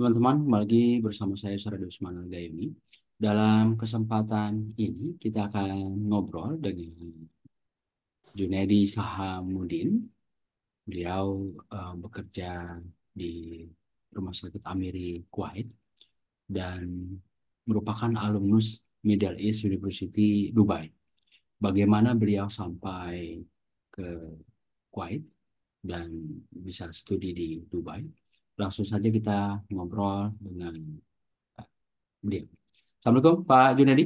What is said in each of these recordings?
Teman-teman, kembali lagi bersama saya Sarada Usman Gayuni. Dalam kesempatan ini kita akan ngobrol dengan Junedi Sahamudin. Beliau uh, bekerja di Rumah Sakit Amiri Kuwait dan merupakan alumnus Middle East University Dubai. Bagaimana beliau sampai ke Kuwait dan bisa studi di Dubai? langsung saja kita ngobrol dengan beliau. Assalamualaikum Pak Junedi.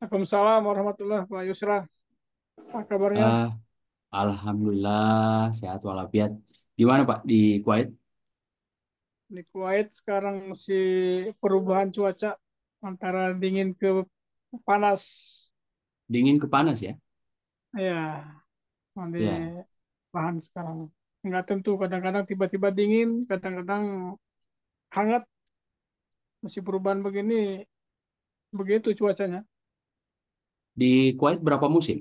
Assalamualaikum warahmatullahi Pak Yusra. Apa kabarnya? Uh, Alhamdulillah sehat walafiat. Di mana Pak? Di Kuwait? Di Kuwait sekarang masih perubahan cuaca antara dingin ke panas. Dingin ke panas ya? Iya. Nanti ya. bahan sekarang nggak tentu kadang-kadang tiba-tiba dingin kadang-kadang hangat masih perubahan begini begitu cuacanya di Kuwait berapa musim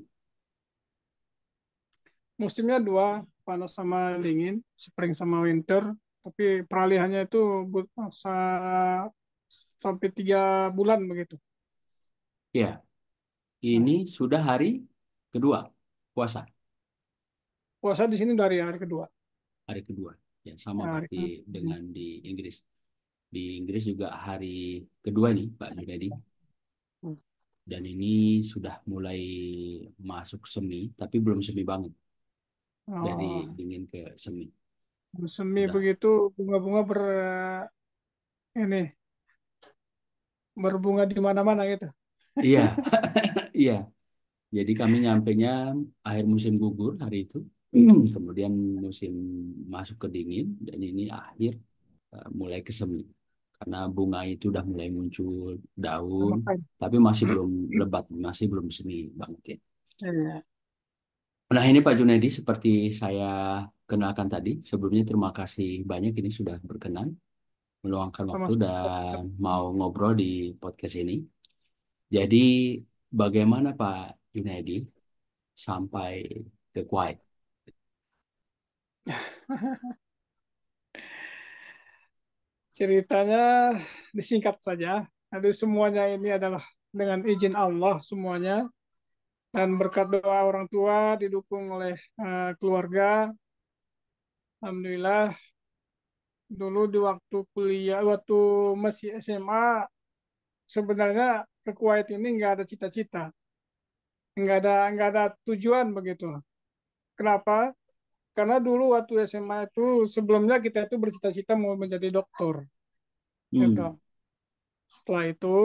musimnya dua panas sama dingin spring sama winter tapi peralihannya itu masa sampai tiga bulan begitu ya ini sudah hari kedua puasa puasa di sini dari hari kedua. Hari kedua, ya sama nah, berarti kedua. dengan di Inggris. Di Inggris juga hari kedua nih, Pak Jadi. Hmm. Dan ini sudah mulai masuk semi, tapi belum semi banget. Oh. Jadi dingin ke semi. Semi Udah. begitu bunga-bunga ber ini berbunga di mana-mana gitu. Iya, iya. Jadi kami nyampenya akhir musim gugur hari itu. Hmm, kemudian musim masuk ke dingin dan ini akhir uh, mulai ke semi karena bunga itu udah mulai muncul daun tapi masih belum lebat masih belum semi banget ya. Nah ini Pak Junedi seperti saya kenalkan tadi sebelumnya terima kasih banyak ini sudah berkenan meluangkan Sama waktu dan mau ngobrol di podcast ini. Jadi bagaimana Pak Junedi sampai ke Kuwait? Ceritanya disingkat saja. Jadi semuanya ini adalah dengan izin Allah semuanya dan berkat doa orang tua didukung oleh eh, keluarga. Alhamdulillah dulu di waktu kuliah waktu masih SMA sebenarnya ke Kuwait ini nggak ada cita-cita, nggak ada nggak ada tujuan begitu. Kenapa? karena dulu waktu SMA itu sebelumnya kita itu bercita-cita mau menjadi dokter ya hmm. gitu. setelah itu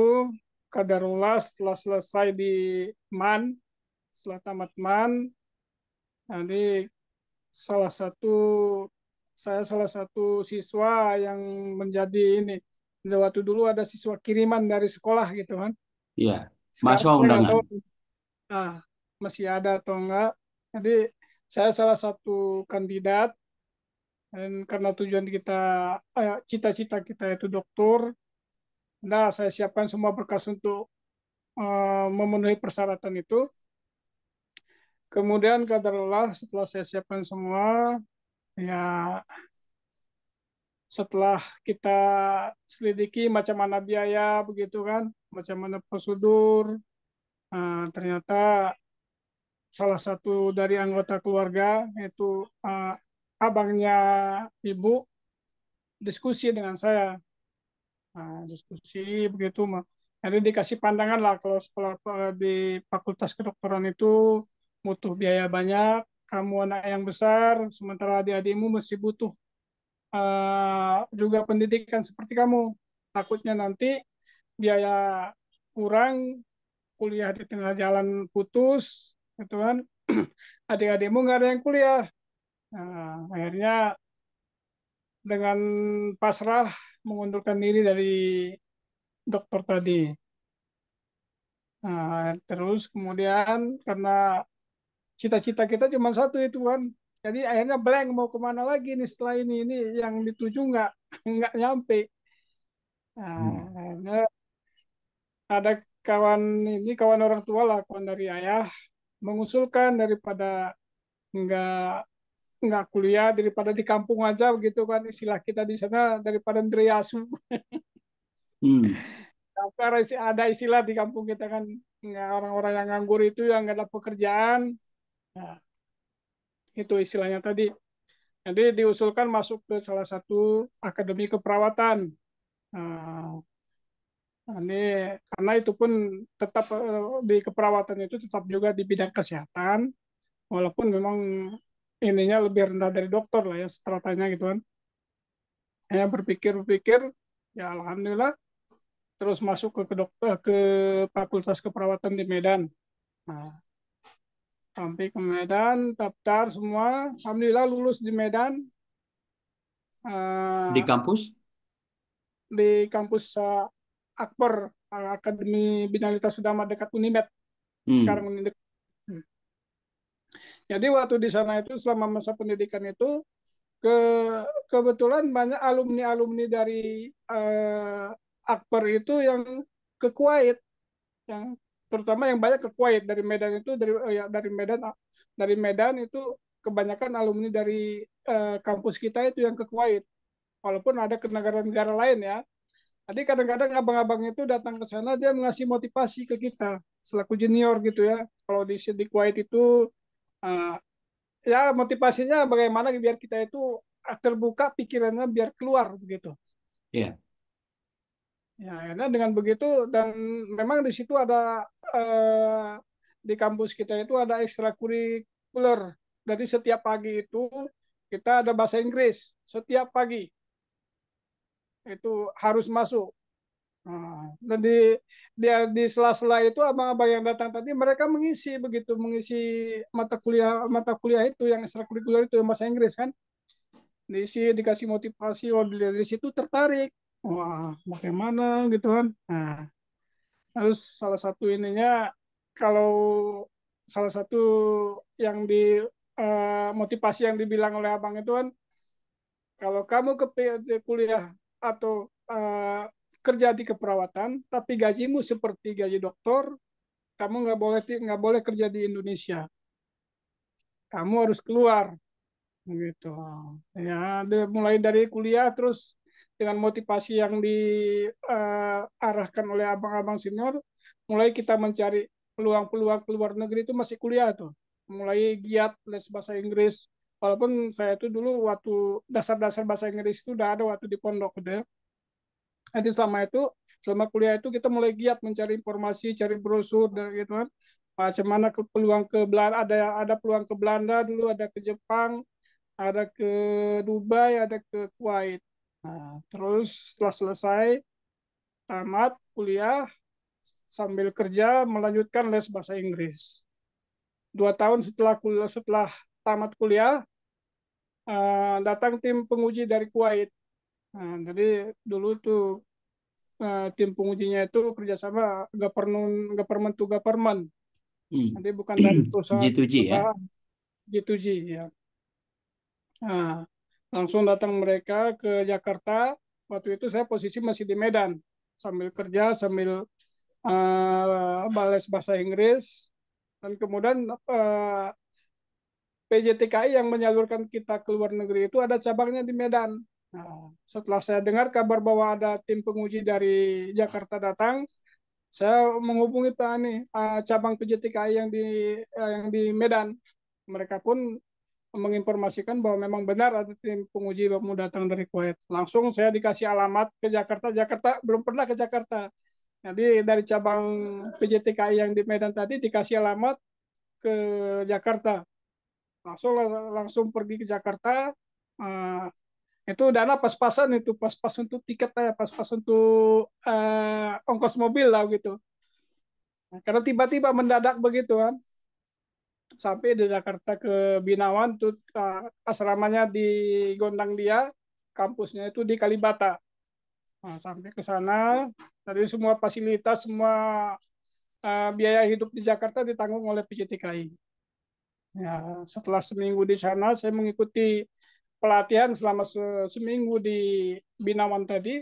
kadarullah setelah selesai di man setelah tamat man nanti salah satu saya salah satu siswa yang menjadi ini waktu dulu ada siswa kiriman dari sekolah gitu kan iya mahasiswa undangan ah, masih ada atau enggak jadi saya salah satu kandidat dan karena tujuan kita eh, cita-cita eh, kita itu dokter nah saya siapkan semua berkas untuk eh, memenuhi persyaratan itu kemudian kadarlah setelah saya siapkan semua ya setelah kita selidiki macam mana biaya begitu kan macam mana prosedur nah, ternyata salah satu dari anggota keluarga yaitu uh, abangnya ibu diskusi dengan saya nah, diskusi begitu mah jadi dikasih pandangan lah kalau sekolah eh, di fakultas kedokteran itu butuh biaya banyak kamu anak yang besar sementara adik-adikmu masih butuh uh, juga pendidikan seperti kamu takutnya nanti biaya kurang kuliah di tengah jalan putus gitu kan adik-adikmu nggak ada yang kuliah nah, akhirnya dengan pasrah mengundurkan diri dari dokter tadi nah, terus kemudian karena cita-cita kita cuma satu itu kan jadi akhirnya blank mau kemana lagi nih setelah ini ini yang dituju nggak nggak nyampe nah, hmm. akhirnya ada kawan ini kawan orang tua lah kawan dari ayah mengusulkan daripada nggak nggak kuliah daripada di kampung aja begitu kan istilah kita di sana daripada ndriasu. Hmm. ada istilah di kampung kita kan orang-orang yang nganggur itu yang nggak ada pekerjaan. Nah, itu istilahnya tadi. Jadi diusulkan masuk ke salah satu akademi keperawatan. Nah, Nah, ini karena itu pun tetap eh, di keperawatan itu tetap juga di bidang kesehatan, walaupun memang ininya lebih rendah dari dokter lah ya stratanya gitu kan. Hanya berpikir-pikir, ya alhamdulillah terus masuk ke ke, dokter, eh, ke fakultas keperawatan di Medan. Nah, sampai ke Medan, daftar semua, alhamdulillah lulus di Medan. Uh, di eh, kampus? Di kampus uh, Akpor eh, Akademi Lita Sudama dekat Unimed hmm. sekarang Unimed. Hmm. Jadi waktu di sana itu selama masa pendidikan itu ke kebetulan banyak alumni alumni dari uh, itu yang ke Kuwait, yang terutama yang banyak ke Kuwait dari Medan itu dari oh ya dari Medan ah, dari Medan itu kebanyakan alumni dari uh, kampus kita itu yang ke Kuwait, walaupun ada ke negara-negara lain ya, jadi kadang-kadang abang-abang itu datang ke sana dia mengasih motivasi ke kita selaku junior gitu ya. Kalau di di Kuwait itu uh, ya motivasinya bagaimana biar kita itu ah, terbuka pikirannya biar keluar begitu. Iya. Yeah. Ya, dengan begitu dan memang di situ ada uh, di kampus kita itu ada ekstrakurikuler. Jadi setiap pagi itu kita ada bahasa Inggris setiap pagi itu harus masuk. Nah, dan di di, di sela-sela itu abang-abang yang datang tadi mereka mengisi begitu mengisi mata kuliah mata kuliah itu yang ekstrakurikuler itu yang bahasa Inggris kan diisi dikasih motivasi wah oh, dari situ tertarik wah bagaimana gitu kan nah terus salah satu ininya kalau salah satu yang di eh, motivasi yang dibilang oleh abang itu kan kalau kamu ke kuliah atau uh, kerja di keperawatan, tapi gajimu seperti gaji dokter, kamu nggak boleh nggak boleh kerja di Indonesia. Kamu harus keluar, gitu. Ya, mulai dari kuliah terus dengan motivasi yang diarahkan eh, uh, oleh abang-abang senior, mulai kita mencari peluang-peluang ke luar negeri itu masih kuliah tuh. Mulai giat les bahasa Inggris, walaupun saya itu dulu waktu dasar-dasar bahasa Inggris itu udah ada waktu di pondok udah gitu ya. Nanti selama itu selama kuliah itu kita mulai giat mencari informasi cari brosur dan gitu kan macam mana ke peluang ke Belanda ada ada peluang ke Belanda dulu ada ke Jepang ada ke Dubai ada ke Kuwait nah terus setelah selesai tamat kuliah sambil kerja melanjutkan les bahasa Inggris dua tahun setelah kuliah setelah tamat kuliah uh, datang tim penguji dari Kuwait. Nah, jadi dulu tuh uh, tim pengujinya itu kerjasama government government to government. Hmm. Nanti bukan dari perusahaan G2G ya. G2G ya. Nah, langsung datang mereka ke Jakarta. Waktu itu saya posisi masih di Medan sambil kerja sambil uh, bales bahasa Inggris dan kemudian uh, PJTKI yang menyalurkan kita ke luar negeri itu ada cabangnya di Medan. Nah, setelah saya dengar kabar bahwa ada tim penguji dari Jakarta datang, saya menghubungi Pak Ani, eh, cabang PJTKI yang di eh, yang di Medan. Mereka pun menginformasikan bahwa memang benar ada tim penguji mau datang dari Kuwait. Langsung saya dikasih alamat ke Jakarta. Jakarta belum pernah ke Jakarta. Jadi dari cabang PJTKI yang di Medan tadi dikasih alamat ke Jakarta langsung langsung pergi ke Jakarta uh, itu dana pas-pasan itu pas-pas untuk tiket ya pas-pas untuk uh, ongkos mobil lah gitu nah, karena tiba-tiba mendadak begitu kan sampai di Jakarta ke Binawan tuh uh, asramanya di Gondang dia kampusnya itu di Kalibata nah, sampai ke sana dari semua fasilitas semua uh, biaya hidup di Jakarta ditanggung oleh PCTKI Ya, setelah seminggu di sana, saya mengikuti pelatihan selama se seminggu di Binawan tadi.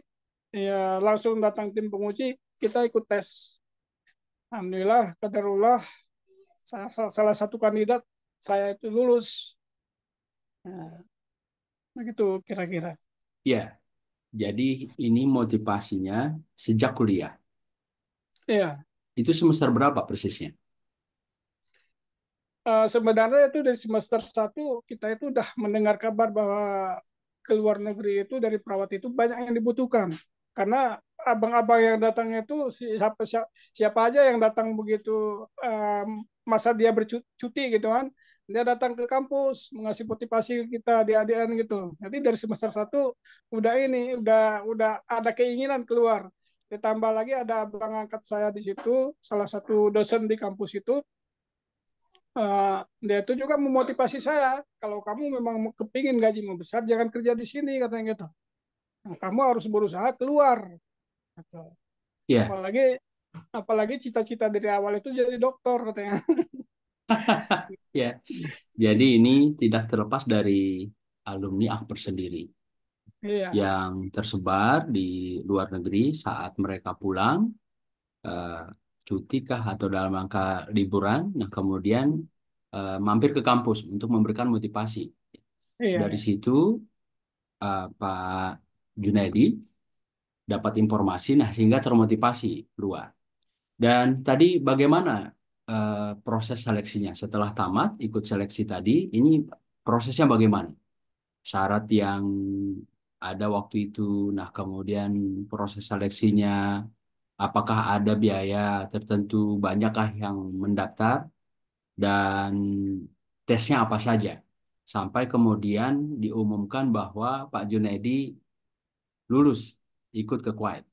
Ya, langsung datang tim penguji, kita ikut tes. Alhamdulillah, kaderullah, salah satu kandidat saya itu lulus. Nah, begitu kira-kira. Ya, jadi ini motivasinya sejak kuliah. Iya. Itu semester berapa persisnya? Eh, sebenarnya itu dari semester 1 kita itu udah mendengar kabar bahwa ke luar negeri itu dari perawat itu banyak yang dibutuhkan karena abang-abang yang datang itu siapa siapa aja yang datang begitu um, masa dia bercuti gitu kan dia datang ke kampus mengasih motivasi kita di adian gitu jadi dari semester satu udah ini udah udah ada keinginan keluar ditambah lagi ada abang angkat saya di situ salah satu dosen di kampus itu uh, dia itu juga memotivasi saya kalau kamu memang kepingin gaji membesar jangan kerja di sini katanya gitu nah, kamu harus berusaha keluar gitu. yeah. apalagi apalagi cita-cita dari awal itu jadi dokter katanya ya jadi ini tidak terlepas dari alumni akbar sendiri yeah. yang tersebar di luar negeri saat mereka pulang uh, cuti kah atau dalam rangka liburan, nah kemudian uh, mampir ke kampus untuk memberikan motivasi. Iya. Dari situ uh, Pak Junedi dapat informasi, nah sehingga termotivasi keluar. Dan tadi bagaimana uh, proses seleksinya setelah tamat ikut seleksi tadi, ini prosesnya bagaimana? Syarat yang ada waktu itu, nah kemudian proses seleksinya apakah ada biaya tertentu banyakkah yang mendaftar dan tesnya apa saja sampai kemudian diumumkan bahwa Pak Junedi lulus ikut ke Kuwait.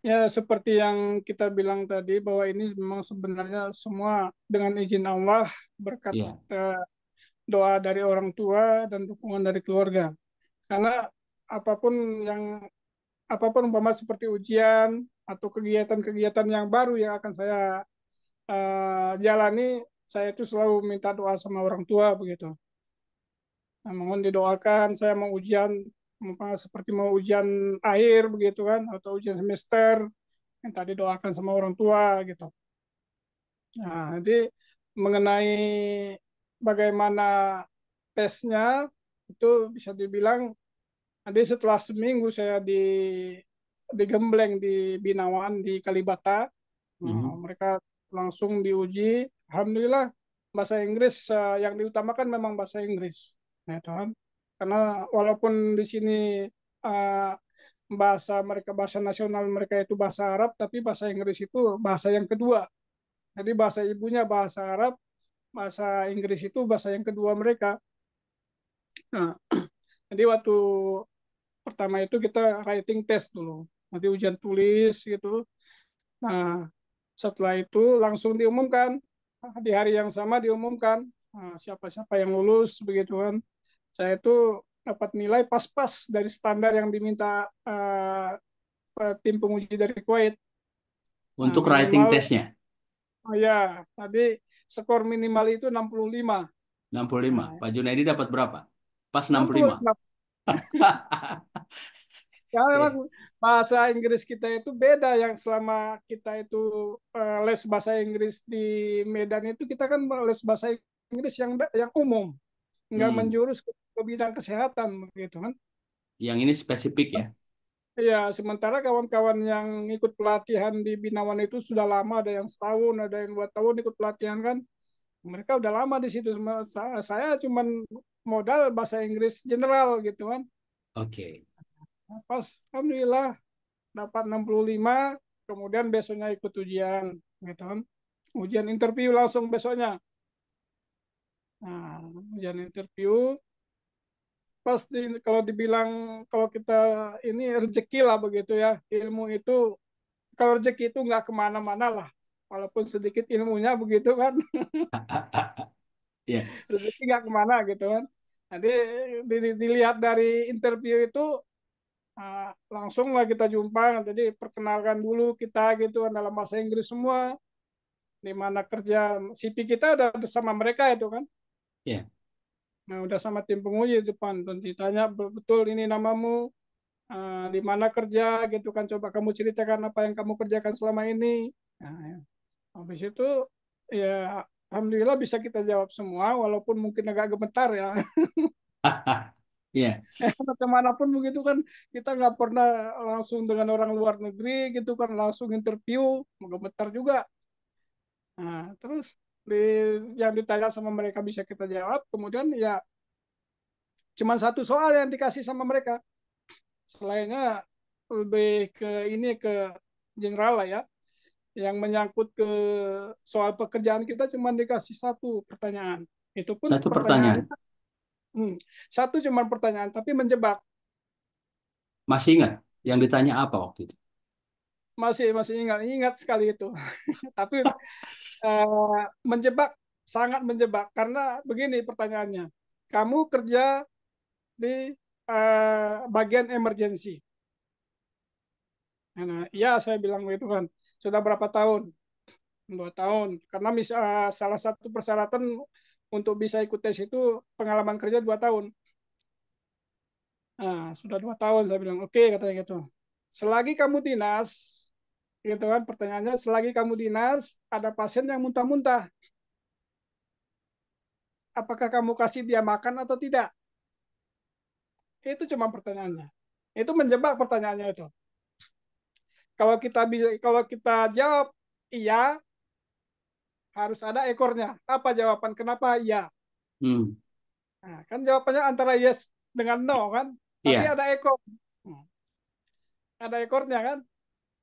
Ya, seperti yang kita bilang tadi bahwa ini memang sebenarnya semua dengan izin Allah berkat yeah. Ya. doa dari orang tua dan dukungan dari keluarga. Karena apapun yang apapun umpama seperti ujian atau kegiatan-kegiatan yang baru yang akan saya uh, jalani, saya itu selalu minta doa sama orang tua begitu. Nah, mohon didoakan saya mau ujian umpama seperti mau ujian akhir begitu kan atau ujian semester yang tadi doakan sama orang tua gitu. Nah, jadi mengenai bagaimana tesnya itu bisa dibilang nanti setelah seminggu saya di digembleng di Binawan di Kalibata mm hmm. mereka langsung diuji alhamdulillah bahasa Inggris eh, yang diutamakan memang bahasa Inggris ya Tuhan karena walaupun di sini eh, bahasa mereka bahasa nasional mereka itu bahasa Arab tapi bahasa Inggris itu bahasa yang kedua jadi bahasa ibunya bahasa Arab bahasa Inggris itu bahasa yang kedua mereka nah jadi waktu pertama itu kita writing test dulu nanti ujian tulis gitu nah setelah itu langsung diumumkan di hari yang sama diumumkan nah, siapa-siapa nah, yang lulus begitu kan saya itu dapat nilai pas-pas dari standar yang diminta uh, tim penguji dari Kuwait untuk nah, writing testnya oh ya tadi skor minimal itu 65 65 nah, ya. Pak Junaidi dapat berapa pas 65 65 Karena iya. memang bahasa Inggris kita itu beda yang selama kita itu eh, les bahasa Inggris di Medan itu kita kan les bahasa Inggris yang yang umum, nggak hmm. menjurus ke, bidang kesehatan begitu kan. Yang ini spesifik ya. Iya, sementara kawan-kawan yang ikut pelatihan di Binawan itu sudah lama, ada yang setahun, ada yang dua tahun ikut pelatihan kan. Mereka udah lama di situ. Saya cuman modal bahasa Inggris general gitu kan. Oke. Okay pas alhamdulillah dapat 65 kemudian besoknya ikut ujian gitu kan ujian interview langsung besoknya nah ujian interview pas di, kalau dibilang kalau kita ini rezeki lah begitu ya ilmu itu kalau rezeki itu nggak kemana-mana lah walaupun sedikit ilmunya begitu kan yeah. rezeki nggak kemana gitu kan nanti dilihat dari interview itu Nah, langsung kita jumpa. Jadi perkenalkan dulu kita gitu dalam bahasa Inggris semua. Di mana kerja CP kita ada sama mereka itu kan? Iya. Yeah. Nah, udah sama tim penguji depan dan ditanya betul ini namamu, uh, di mana kerja gitu kan coba kamu ceritakan apa yang kamu kerjakan selama ini. Nah, ya. habis itu ya alhamdulillah bisa kita jawab semua walaupun mungkin agak gemetar ya. Iya. Yeah. Bagaimanapun begitu kan kita nggak pernah langsung dengan orang luar negeri gitu kan langsung interview menggemetar juga. Nah, terus di, yang ditanya sama mereka bisa kita jawab, kemudian ya cuma satu soal yang dikasih sama mereka. Selainnya lebih ke ini ke general lah ya. Yang menyangkut ke soal pekerjaan kita cuma dikasih satu pertanyaan. Itu pun satu pertanyaan. pertanyaan Hmm. Satu cuma pertanyaan, tapi menjebak. Masih ingat yang ditanya apa waktu itu? Masih, masih ingat. Ingat sekali itu. tapi uh, menjebak, sangat menjebak. Karena begini pertanyaannya. Kamu kerja di uh, bagian emergensi. Nah, ya saya bilang begitu kan. Sudah berapa tahun? Dua tahun. Karena misal, salah satu persyaratan untuk bisa ikut tes itu pengalaman kerja dua tahun. Nah, sudah dua tahun saya bilang, oke okay, katanya gitu. Selagi kamu dinas, gitu kan pertanyaannya, selagi kamu dinas, ada pasien yang muntah-muntah. Apakah kamu kasih dia makan atau tidak? Itu cuma pertanyaannya. Itu menjebak pertanyaannya itu. Kalau kita bisa, kalau kita jawab iya, harus ada ekornya. Apa jawaban kenapa? Ya. Hmm. Nah, kan jawabannya antara yes dengan no kan, tapi yeah. ada ekor. Hmm. Ada ekornya kan.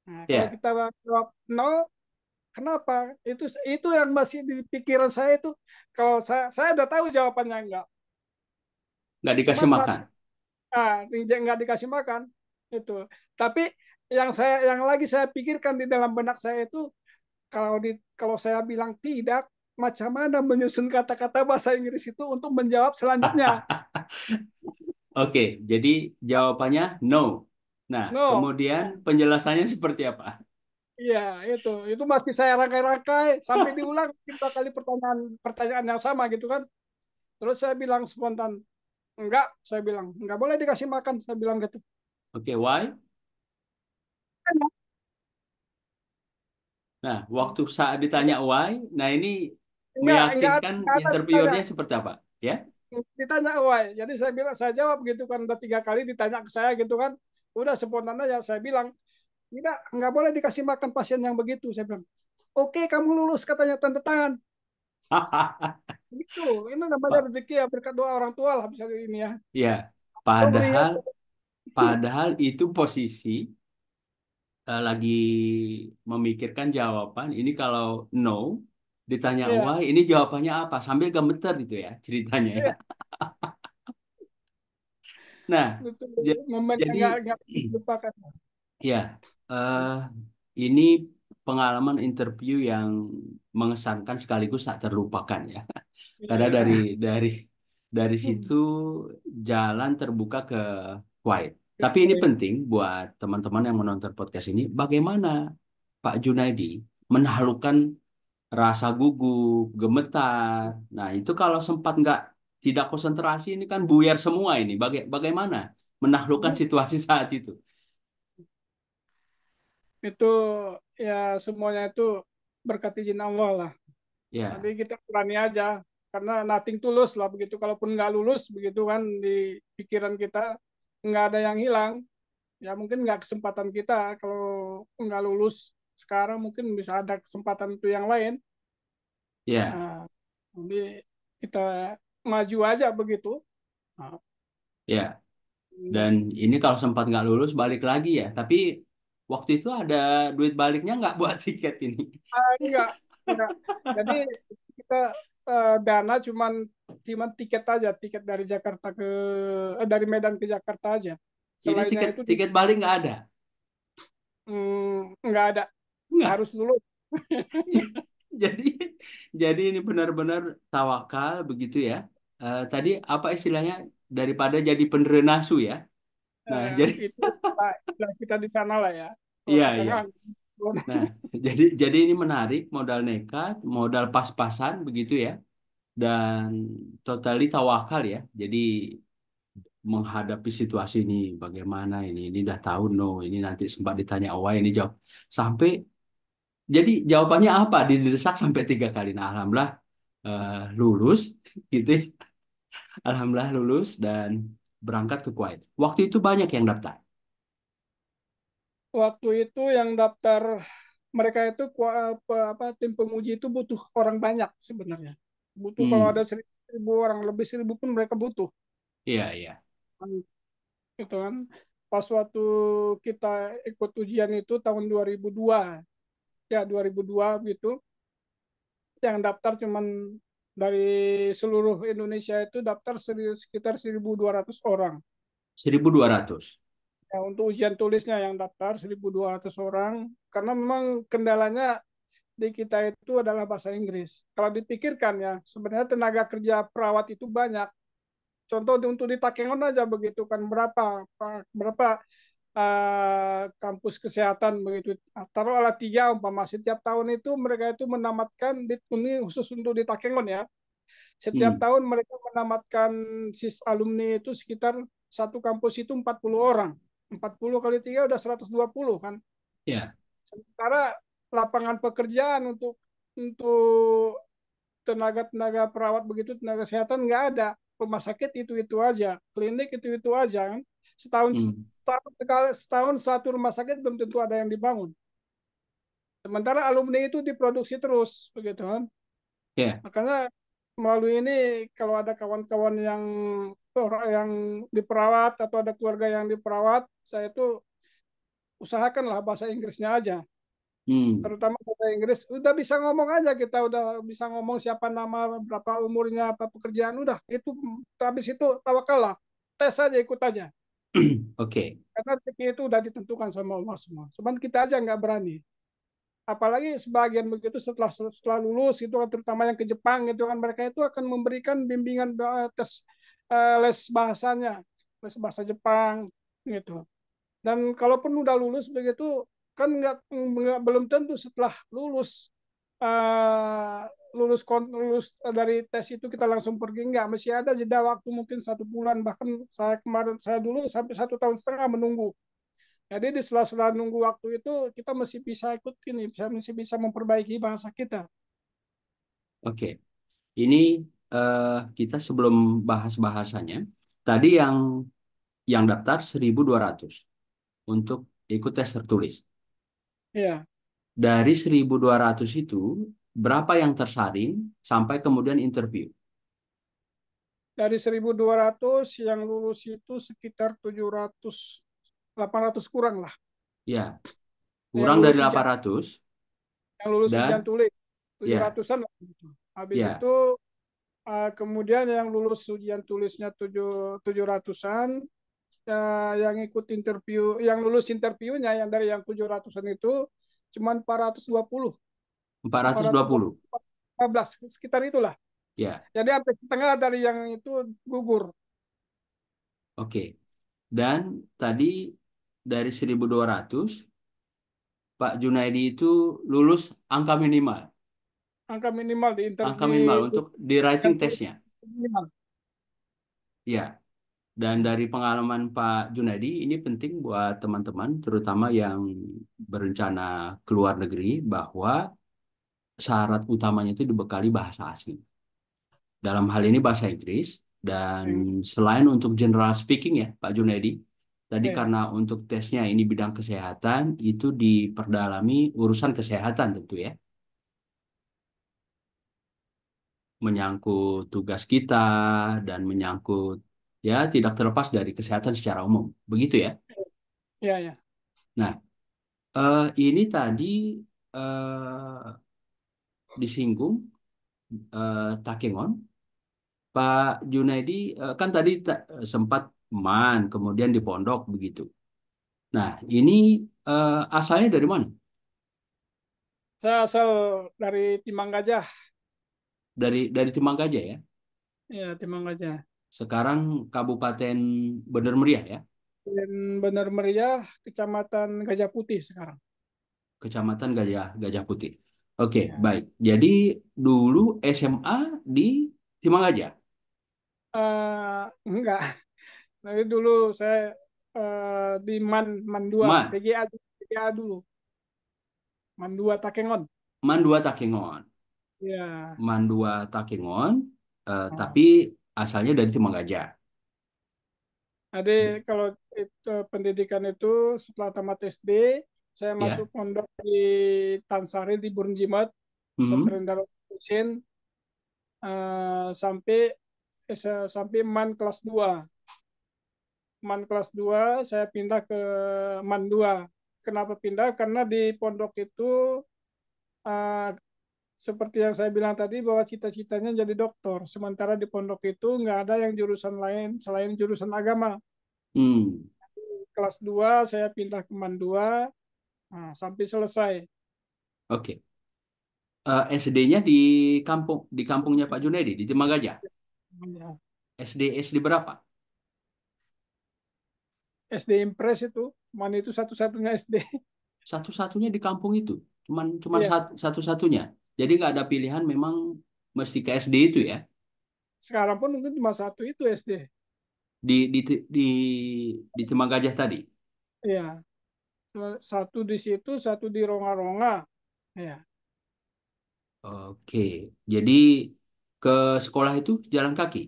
Nah, yeah. kalau kita jawab no, kenapa? Itu itu yang masih di pikiran saya itu. Kalau saya saya udah tahu jawabannya enggak. Enggak dikasih Cuma, makan. Nah, enggak dikasih makan itu. Tapi yang saya yang lagi saya pikirkan di dalam benak saya itu kalau di kalau saya bilang tidak macam mana menyusun kata-kata bahasa Inggris itu untuk menjawab selanjutnya oke jadi jawabannya no nah no. kemudian penjelasannya seperti apa Iya, itu. Itu masih saya rangkai-rangkai sampai diulang kita kali pertanyaan pertanyaan yang sama gitu kan. Terus saya bilang spontan, enggak, saya bilang, enggak boleh dikasih makan, saya bilang gitu. Oke, okay, why? Nah, waktu saat ditanya why, nah ini iya, meyakinkan interviewernya seperti apa, ya? Ditanya why. Jadi saya bilang saya jawab gitu kan udah tiga kali ditanya ke saya gitu kan. Udah spontan aja saya bilang tidak nggak boleh dikasih makan pasien yang begitu saya bilang. Oke, kamu lulus katanya tanda tangan. Itu, Ini namanya rezeki ya berkat doa orang tua lah bisa ini ya. ya Padahal padahal itu posisi uh, lagi memikirkan jawaban ini kalau no ditanya yeah. Iya. why ini jawabannya apa sambil gemeter gitu ya ceritanya yeah. ya iya. nah Betul. jadi ya uh, ini pengalaman interview yang mengesankan sekaligus tak terlupakan ya iya. karena dari dari dari hmm. situ jalan terbuka ke white tapi ini penting buat teman-teman yang menonton podcast ini, bagaimana Pak Junaidi menaklukkan rasa gugup, gemetar. Nah, itu kalau sempat nggak tidak konsentrasi ini kan buyar semua ini. Baga bagaimana menaklukkan hmm. situasi saat itu? Itu ya semuanya itu berkat izin Allah lah. Yeah. Nanti kita berani aja karena nothing tulus lah begitu. Kalaupun nggak lulus begitu kan di pikiran kita nggak ada yang hilang ya mungkin nggak kesempatan kita kalau nggak lulus sekarang mungkin bisa ada kesempatan itu yang lain ya yeah. nah, jadi kita maju aja begitu nah. ya yeah. dan ini kalau sempat nggak lulus balik lagi ya tapi waktu itu ada duit baliknya nggak buat tiket ini uh, eh, enggak, enggak. jadi kita uh, dana cuman cuma tiket aja tiket dari Jakarta ke eh, dari Medan ke Jakarta aja Selain jadi tiket itu, tiket balik nggak ada hmm, nggak mm, ada nggak. harus dulu jadi jadi ini benar-benar tawakal begitu ya uh, tadi apa istilahnya daripada jadi penerenasu ya nah uh, jadi itu, kita, kita di sana lah ya iya iya kan- nah jadi jadi ini menarik modal nekat modal pas-pasan begitu ya dan totali tawakal ya. Jadi menghadapi situasi ini bagaimana ini ini udah tahu no ini nanti sempat ditanya awal ini jawab sampai jadi jawabannya apa didesak sampai tiga kali nah alhamdulillah uh, lulus gitu ya. alhamdulillah lulus dan berangkat ke Kuwait waktu itu banyak yang daftar waktu itu yang daftar mereka itu apa tim penguji itu butuh orang banyak sebenarnya butuh hmm. kalau ada seribu, orang lebih seribu pun mereka butuh iya iya hmm. itu kan pas waktu kita ikut ujian itu tahun 2002 ya 2002 gitu yang daftar cuman dari seluruh Indonesia itu daftar sekitar 1.200 orang 1.200 ya untuk ujian tulisnya yang daftar 1.200 orang karena memang kendalanya di kita itu adalah bahasa Inggris. Kalau dipikirkan ya, sebenarnya tenaga kerja perawat itu banyak. Contoh untuk di Takengon aja begitu kan berapa berapa uh, kampus kesehatan begitu alat ah, tiga umpama setiap tahun itu mereka itu menamatkan ini khusus untuk di Takengon ya. Setiap hmm. tahun mereka menamatkan sis alumni itu sekitar satu kampus itu 40 orang. 40 kali tiga udah 120 kan. Iya. Yeah. Sementara lapangan pekerjaan untuk untuk tenaga-tenaga perawat begitu tenaga kesehatan nggak ada rumah sakit itu itu aja klinik itu itu aja kan setahun hmm. setahun setahun satu rumah sakit belum tentu ada yang dibangun sementara alumni itu diproduksi terus begitu kan yeah. makanya melalui ini kalau ada kawan-kawan yang yang diperawat atau ada keluarga yang diperawat saya itu usahakanlah bahasa Inggrisnya aja hmm. terutama bahasa Inggris udah bisa ngomong aja kita udah bisa ngomong siapa nama berapa umurnya apa pekerjaan udah itu habis itu tawakal lah tes aja ikut aja oke okay. karena rezeki itu udah ditentukan sama Allah semua cuman kita aja nggak berani apalagi sebagian begitu setelah setelah lulus itu kan terutama yang ke Jepang gitu kan mereka itu akan memberikan bimbingan eh, tes eh, les bahasanya les bahasa Jepang gitu dan kalaupun udah lulus begitu kan nggak, nggak belum tentu setelah lulus uh, lulus lulus eh, dari tes itu kita langsung pergi nggak masih ada jeda waktu mungkin satu bulan bahkan saya kemarin saya dulu sampai satu tahun setengah menunggu jadi di sela-sela nunggu waktu itu kita masih bisa ikut ini bisa masih bisa memperbaiki bahasa kita oke okay. ini uh, kita sebelum bahas bahasanya tadi yang yang daftar 1200 untuk ikut tes tertulis Iya. Dari 1.200 itu, berapa yang tersaring sampai kemudian interview? Dari 1.200 yang lulus itu sekitar 700, 800 kurang lah. Ya, kurang dari 800. Yang lulus dan, ujian tulis, 700-an. Ya. Habis ya. itu, uh, kemudian yang lulus ujian tulisnya 7, 700-an, uh, yang ikut interview, yang lulus interviewnya yang dari yang 700-an itu cuma 420. 420. 15 sekitar itulah. Ya. Jadi hampir setengah dari yang itu gugur. Oke. Dan tadi dari 1200 Pak Junaidi itu lulus angka minimal. Angka minimal di interview. Angka minimal untuk di writing testnya. Minimal. Ya. Dan dari pengalaman Pak Junadi, ini penting buat teman-teman, terutama yang berencana keluar negeri, bahwa syarat utamanya itu dibekali bahasa asing. Dalam hal ini bahasa Inggris, dan hmm. selain untuk general speaking ya Pak Junedi, tadi hmm. karena untuk tesnya ini bidang kesehatan, itu diperdalami urusan kesehatan tentu ya. menyangkut tugas kita dan menyangkut ya tidak terlepas dari kesehatan secara umum. Begitu ya? Ya, ya. Nah, uh, ini tadi uh, disinggung uh, eh, Takengon. Pak Junaidi uh, kan tadi ta sempat man, kemudian di pondok begitu. Nah, ini uh, asalnya dari mana? Saya asal dari Timang Gajah. Dari dari Timang Gajah ya? ya Timang Gajah. Sekarang Kabupaten Bener Meriah ya? Kabupaten Bener Meriah, Kecamatan Gajah Putih sekarang. Kecamatan Gajah Gajah Putih. Oke, okay, ya. baik. Jadi dulu SMA di Timanggaja? Uh, eh, enggak. Tapi dulu saya uh, di Man Mandua, Man. TGA, TGA dulu. Mandua Takengon. Mandua Takengon. Ya. Mandua Takengon. Uh, oh. Tapi asalnya dari timur gajah. Jadi hmm. kalau itu, pendidikan itu setelah tamat SD, saya yeah. masuk pondok di Tansari di Burnjimat, mm -hmm. uh, sampai eh, sampai man kelas 2. Man kelas 2 saya pindah ke man 2. Kenapa pindah? Karena di pondok itu uh, seperti yang saya bilang tadi bahwa cita-citanya jadi dokter sementara di pondok itu nggak ada yang jurusan lain selain jurusan agama hmm. kelas 2 saya pindah ke Mandua nah, sampai selesai oke okay. uh, eh, SD-nya di kampung di kampungnya Pak Junedi di Jemagaja ya. SD SD berapa SD Impres itu mana itu satu-satunya SD satu-satunya di kampung itu cuman cuman ya. satu satu-satunya jadi nggak ada pilihan memang mesti ke SD itu ya. Sekarang pun mungkin cuma satu itu SD. Di di di di Cemang Gajah tadi. Iya. Satu di situ, satu di Ronga-Ronga. Iya. Oke. Jadi ke sekolah itu jalan kaki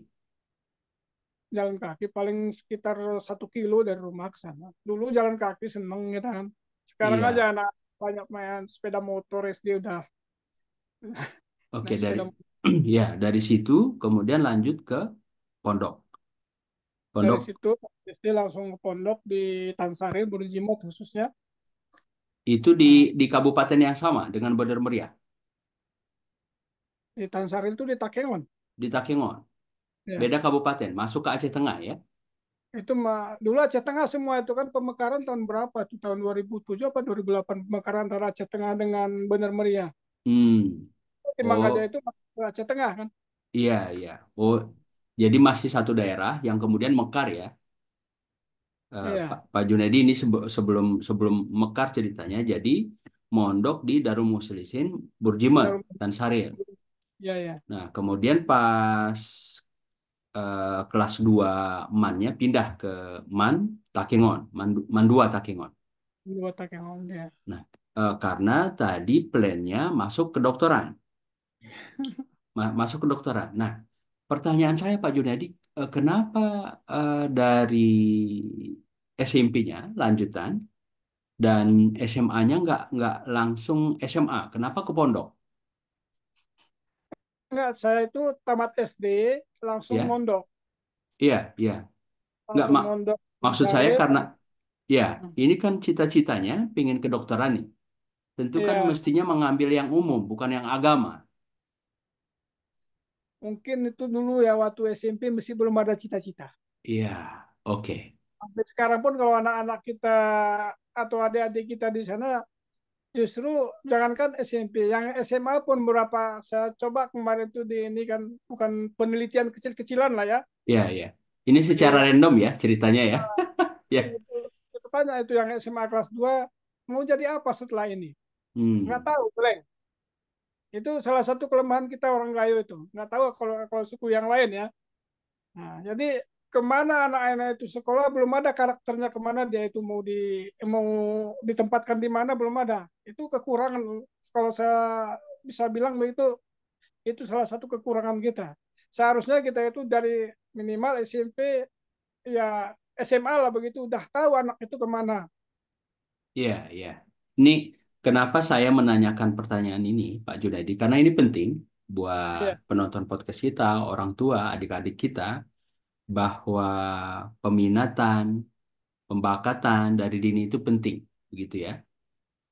jalan kaki paling sekitar satu kilo dari rumah ke sana. Dulu jalan kaki seneng gitu kan. Sekarang iya. aja anak banyak main sepeda motor SD udah Oke, okay, dari ya dari situ kemudian lanjut ke pondok. Pondok. Dari situ jadi langsung ke pondok di Tansari Burjimot khususnya. Itu di nah. di kabupaten yang sama dengan Bandar Meriah. Di Tansari itu di Takengon. Di Takengon. Ya. Beda kabupaten, masuk ke Aceh Tengah ya. Itu mah dulu Aceh Tengah semua itu kan pemekaran tahun berapa? Itu tahun 2007 apa 2008 pemekaran antara Aceh Tengah dengan Bandar Meriah. Hmm. Timbang oh. Gajah itu Aceh Tengah kan? Iya, iya. Oh, jadi masih satu daerah yang kemudian mekar ya. Uh, iya. Pak, Pak Junedi ini sebelum sebelum mekar ceritanya, jadi mondok di Darul Muslisin Burjimat dan Saril. Iya, iya. Nah, kemudian pas uh, kelas 2 mannya pindah ke Man Takengon, Man, Man 2 Takengon. Man Takengon ya. Nah, uh, karena tadi plannya masuk ke Ma masuk ke dokteran. Nah, pertanyaan saya Pak Junedi, uh, eh, kenapa uh, dari SMP-nya lanjutan dan SMA-nya nggak nggak langsung SMA? Kenapa ke pondok? Enggak, saya itu tamat SD langsung yeah. mondok. Iya, yeah, iya. Yeah. Enggak, mondok. maksud saya karena ya, ini kan cita-citanya pengen dokteran nih tentu kan Ya, mestinya mengambil yang umum, bukan yang agama. mungkin itu dulu ya waktu SMP masih belum ada cita-cita. Iya, oke. Sampai sekarang pun kalau anak-anak kita atau adik-adik kita di sana justru jangankan SMP, yang SMA pun berapa saya coba kemarin itu di ini kan bukan penelitian kecil-kecilan lah ya. ya ya Ini secara random ya ceritanya ya. Iya. Ya, itu itu itu yang SMA kelas 2 mau jadi apa setelah ini? Hmm. Nggak tahu, Leng. Itu salah satu kelemahan kita orang Gayo itu. Nggak tahu kalau kalau suku yang lain ya. Nah, jadi kemana anak-anak itu sekolah belum ada karakternya kemana dia itu mau di mau ditempatkan di mana belum ada itu kekurangan kalau saya bisa bilang begitu itu salah satu kekurangan kita seharusnya kita itu dari minimal SMP ya SMA lah begitu udah tahu anak itu kemana iya yeah, iya yeah. ini Kenapa saya menanyakan pertanyaan ini, Pak Junaidi? Karena ini penting buat yeah. penonton podcast kita, orang tua, adik-adik kita, bahwa peminatan, pembakatan dari dini itu penting, begitu ya.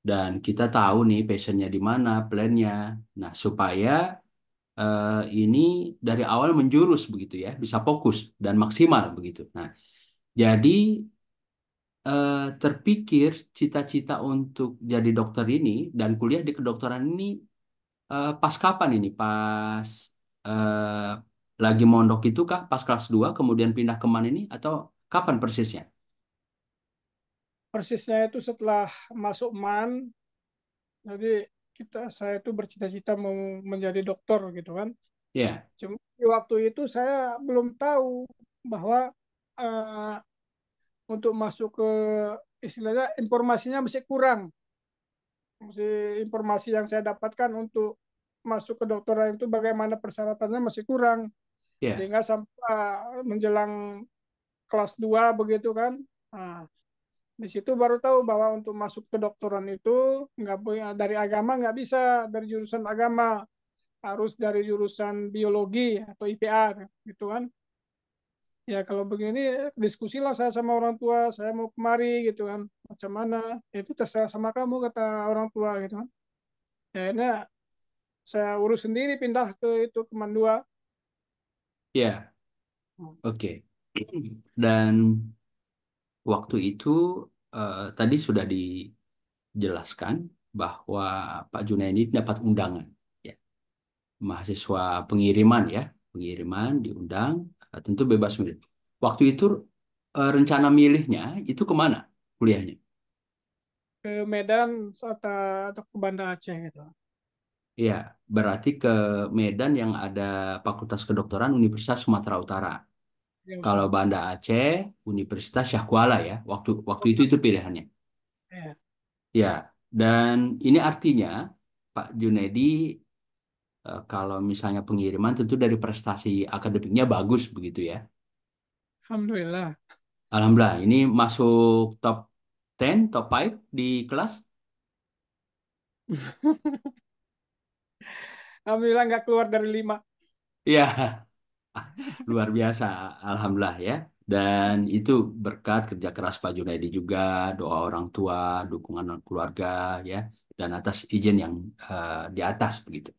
Dan kita tahu nih passionnya di mana, plannya. Nah, supaya uh, ini dari awal menjurus begitu ya, bisa fokus dan maksimal begitu. Nah, jadi uh, terpikir cita-cita untuk jadi dokter ini dan kuliah di kedokteran ini uh, pas kapan ini? Pas uh, lagi mondok itu kah? Pas kelas 2 kemudian pindah ke mana ini atau kapan persisnya? Persisnya itu setelah masuk MAN. Jadi kita saya itu bercita-cita mau menjadi dokter gitu kan. Iya. Yeah. Cuma di waktu itu saya belum tahu bahwa uh, untuk masuk ke istilahnya informasinya masih kurang masih informasi yang saya dapatkan untuk masuk ke dokteran itu bagaimana persyaratannya masih kurang yeah. sehingga sampai ah, menjelang kelas 2 begitu kan nah, di situ baru tahu bahwa untuk masuk ke dokteran itu nggak dari agama nggak bisa dari jurusan agama harus dari jurusan biologi atau IPA gitu kan ya kalau begini diskusilah saya sama orang tua saya mau kemari gitu kan macam mana ya, itu terserah sama kamu kata orang tua gitu kan ya ini saya urus sendiri pindah ke itu ke Mandua ya hmm. oke okay. dan waktu itu uh, tadi sudah dijelaskan bahwa Pak Junaidi dapat undangan ya mahasiswa pengiriman ya pengiriman diundang Nah, tentu bebas milih. Waktu itu eh, rencana milihnya itu kemana kuliahnya? Ke Medan atau, ke Banda Aceh gitu. Iya, berarti ke Medan yang ada Fakultas Kedokteran Universitas Sumatera Utara. Ya, Kalau Banda Aceh, Universitas Syah Kuala ya. Waktu waktu itu itu pilihannya. Ya. Ya, dan ini artinya Pak Junedi. Eh, kalau misalnya pengiriman tentu dari prestasi akademiknya bagus begitu ya. Alhamdulillah. Alhamdulillah, ini masuk top 10, top 5 di kelas? Alhamdulillah nggak keluar dari lima. Ya luar biasa. Alhamdulillah ya. Dan itu berkat kerja keras Pak Junaidi juga, doa orang tua, dukungan keluarga ya, dan atas izin yang uh, di atas begitu.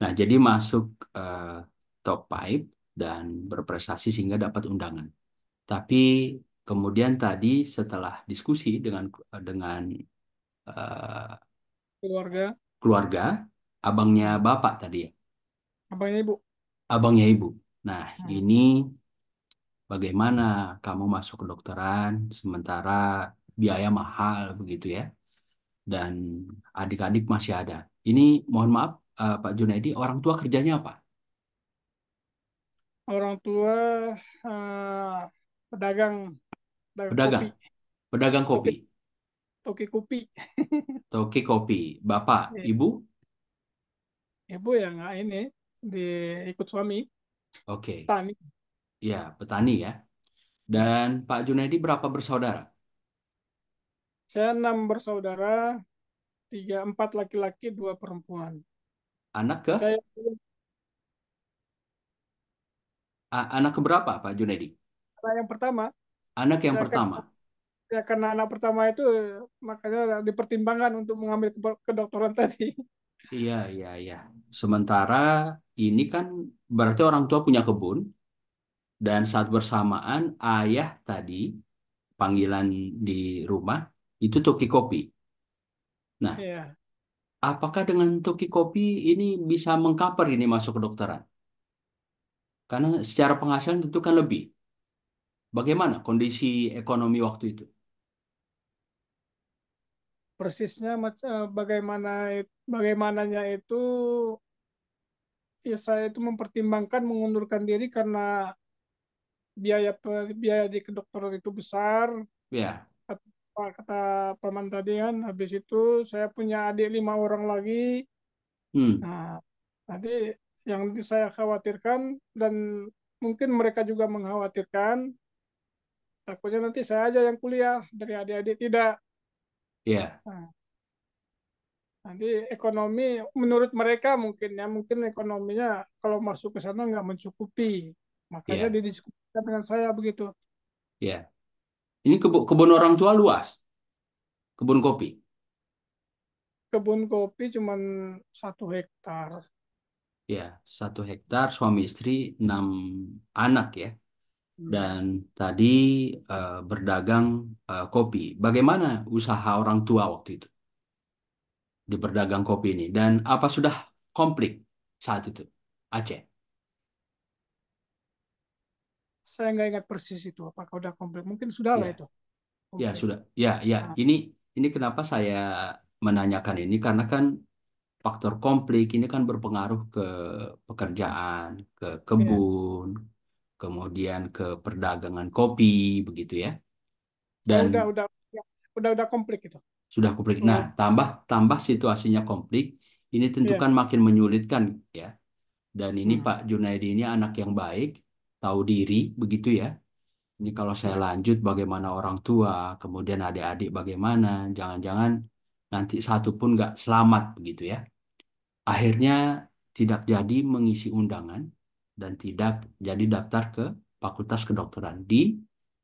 Nah, jadi masuk uh, top pipe dan berprestasi sehingga dapat undangan. Tapi kemudian tadi setelah diskusi dengan dengan uh, keluarga keluarga abangnya bapak tadi ya. Abangnya ibu. Abangnya ibu. Nah, hmm. ini bagaimana kamu masuk kedokteran sementara biaya mahal begitu ya. Dan adik-adik masih ada. Ini mohon maaf uh, Pak Junaidi, orang tua kerjanya apa? Orang tua uh, pedagang, pedagang, pedagang kopi. Pedagang kopi. Toki kopi. Toki kopi. Bapak, yeah. Ibu? Ibu yang ini di ikut suami. Oke. Okay. Petani. Ya, petani ya. Dan Pak Junaidi berapa bersaudara? Saya enam bersaudara, tiga empat laki-laki, dua perempuan. Anak ke? Saya... Anak ke berapa, Pak Junedi? Anak yang pertama. Anak yang pertama. Karena, ya karena anak pertama itu makanya dipertimbangkan untuk mengambil kedokteran tadi. Iya, iya, iya. Sementara ini kan berarti orang tua punya kebun dan saat bersamaan ayah tadi panggilan di rumah itu toki kopi. Nah, iya. Apakah dengan Tukikopi ini bisa mengcover ini masuk kedokteran? Karena secara penghasilan tentu kan lebih. Bagaimana kondisi ekonomi waktu itu? Persisnya eh, bagaimana bagaimananya itu ya saya itu mempertimbangkan mengundurkan diri karena biaya biaya di kedokteran itu besar. Ya. Pak kata paman tadi kan habis itu saya punya adik lima orang lagi hmm. nah tadi yang saya khawatirkan dan mungkin mereka juga mengkhawatirkan takutnya nanti saya aja yang kuliah dari adik-adik tidak iya yeah. nah, nanti ekonomi menurut mereka mungkin ya mungkin ekonominya kalau masuk ke sana nggak mencukupi makanya yeah. didiskusikan dengan saya begitu iya yeah. Ini kebun, kebun orang tua luas. Kebun kopi. Kebun kopi cuma satu hektar. Ya, satu hektar suami istri enam anak ya. Hmm. Dan tadi uh, berdagang uh, kopi. Bagaimana usaha orang tua waktu itu di berdagang kopi ini? Dan apa sudah komplit saat itu Aceh? saya nggak ingat persis itu apakah udah komplit mungkin iya. Iya, sudah lah ya. itu komplit. ya sudah ya ya nah. ini ini kenapa saya menanyakan ini karena kan faktor komplik ini kan berpengaruh ke pekerjaan ke iya. kebun ya. kemudian ke perdagangan kopi begitu ya dan ya, udah udah ya, udah udah itu sudah komplit nah tambah tambah situasinya komplit ini tentukan kan makin menyulitkan ya dan ini nah. Pak Junaidi ini anak yang baik tahu diri begitu ya. Ini kalau saya ya. lanjut bagaimana orang tua, kemudian adik-adik bagaimana, jangan-jangan nanti satu pun nggak selamat begitu ya. Akhirnya tidak jadi mengisi undangan dan tidak jadi daftar ke Fakultas Kedokteran di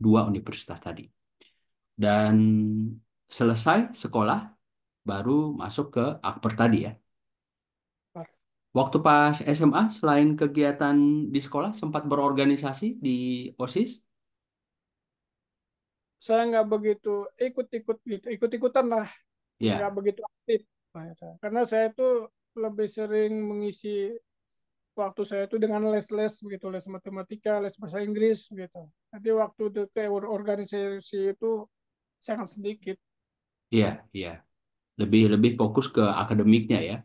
dua universitas tadi. Dan selesai sekolah baru masuk ke akper tadi ya. Waktu pas SMA, selain kegiatan di sekolah, sempat berorganisasi di OSIS? Saya nggak begitu ikut-ikut gitu, ikut-ikutan lah. Ya. Nggak begitu aktif. Karena saya itu lebih sering mengisi waktu saya itu dengan les-les begitu, les matematika, les bahasa Inggris gitu. Jadi waktu ke organisasi itu sangat sedikit. Iya, iya. Lebih lebih fokus ke akademiknya ya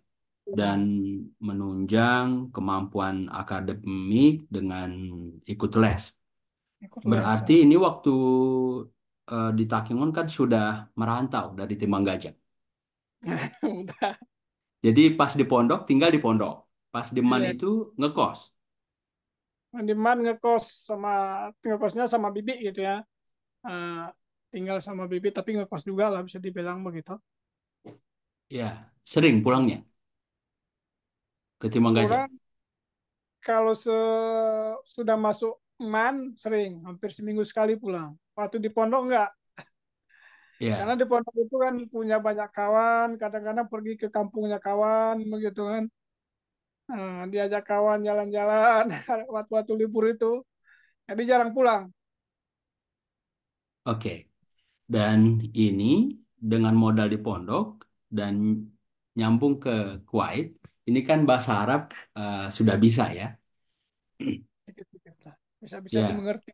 dan menunjang kemampuan akademik dengan ikut les. Ikut Berarti ya. ini waktu uh, di Takengon kan sudah merantau dari Gajah. Jadi pas di pondok tinggal di pondok. Pas di man iya. itu ngekos. Di man ngekos sama ngekosnya sama bibi gitu ya. Uh, tinggal sama bibi tapi ngekos juga lah bisa dibilang begitu. Ya, sering pulangnya ketimbang gajah. Orang, kalau se sudah masuk man sering, hampir seminggu sekali pulang. Waktu di pondok enggak. Yeah. Karena di pondok itu kan punya banyak kawan, kadang-kadang pergi ke kampungnya kawan begitu kan. Nah, diajak kawan jalan-jalan waktu-waktu libur itu. Jadi jarang pulang. Oke. Okay. Dan ini dengan modal di pondok dan nyambung ke Kuwait, ini kan bahasa Arab uh, sudah bisa ya. Bisa-bisa ya. mengerti.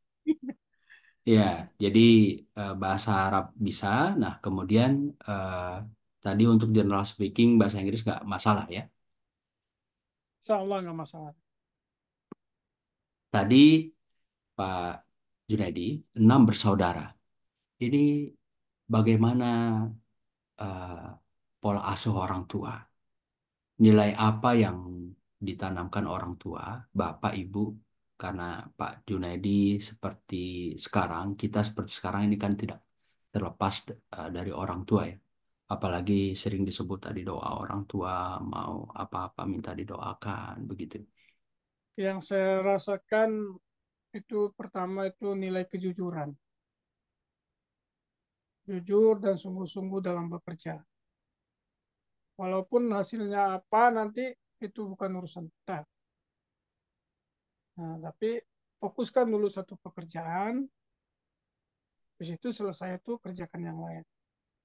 Ya, jadi eh, bahasa Arab bisa. Nah, kemudian uh, tadi untuk general speaking bahasa Inggris nggak masalah ya? Insya Allah nggak masalah. Tadi Pak Junaidi, enam bersaudara. Ini bagaimana uh, pola asuh orang tua. Nilai apa yang ditanamkan orang tua, bapak, ibu, karena Pak Junaidi seperti sekarang, kita seperti sekarang ini kan tidak terlepas e, dari orang tua ya. Apalagi sering disebut tadi doa orang tua, mau apa-apa minta didoakan, begitu. Yang saya rasakan itu pertama itu nilai kejujuran. Jujur dan sungguh-sungguh dalam bekerja Walaupun hasilnya apa nanti itu bukan urusan kita. Nah, tapi fokuskan dulu satu pekerjaan, habis itu selesai itu kerjakan yang lain.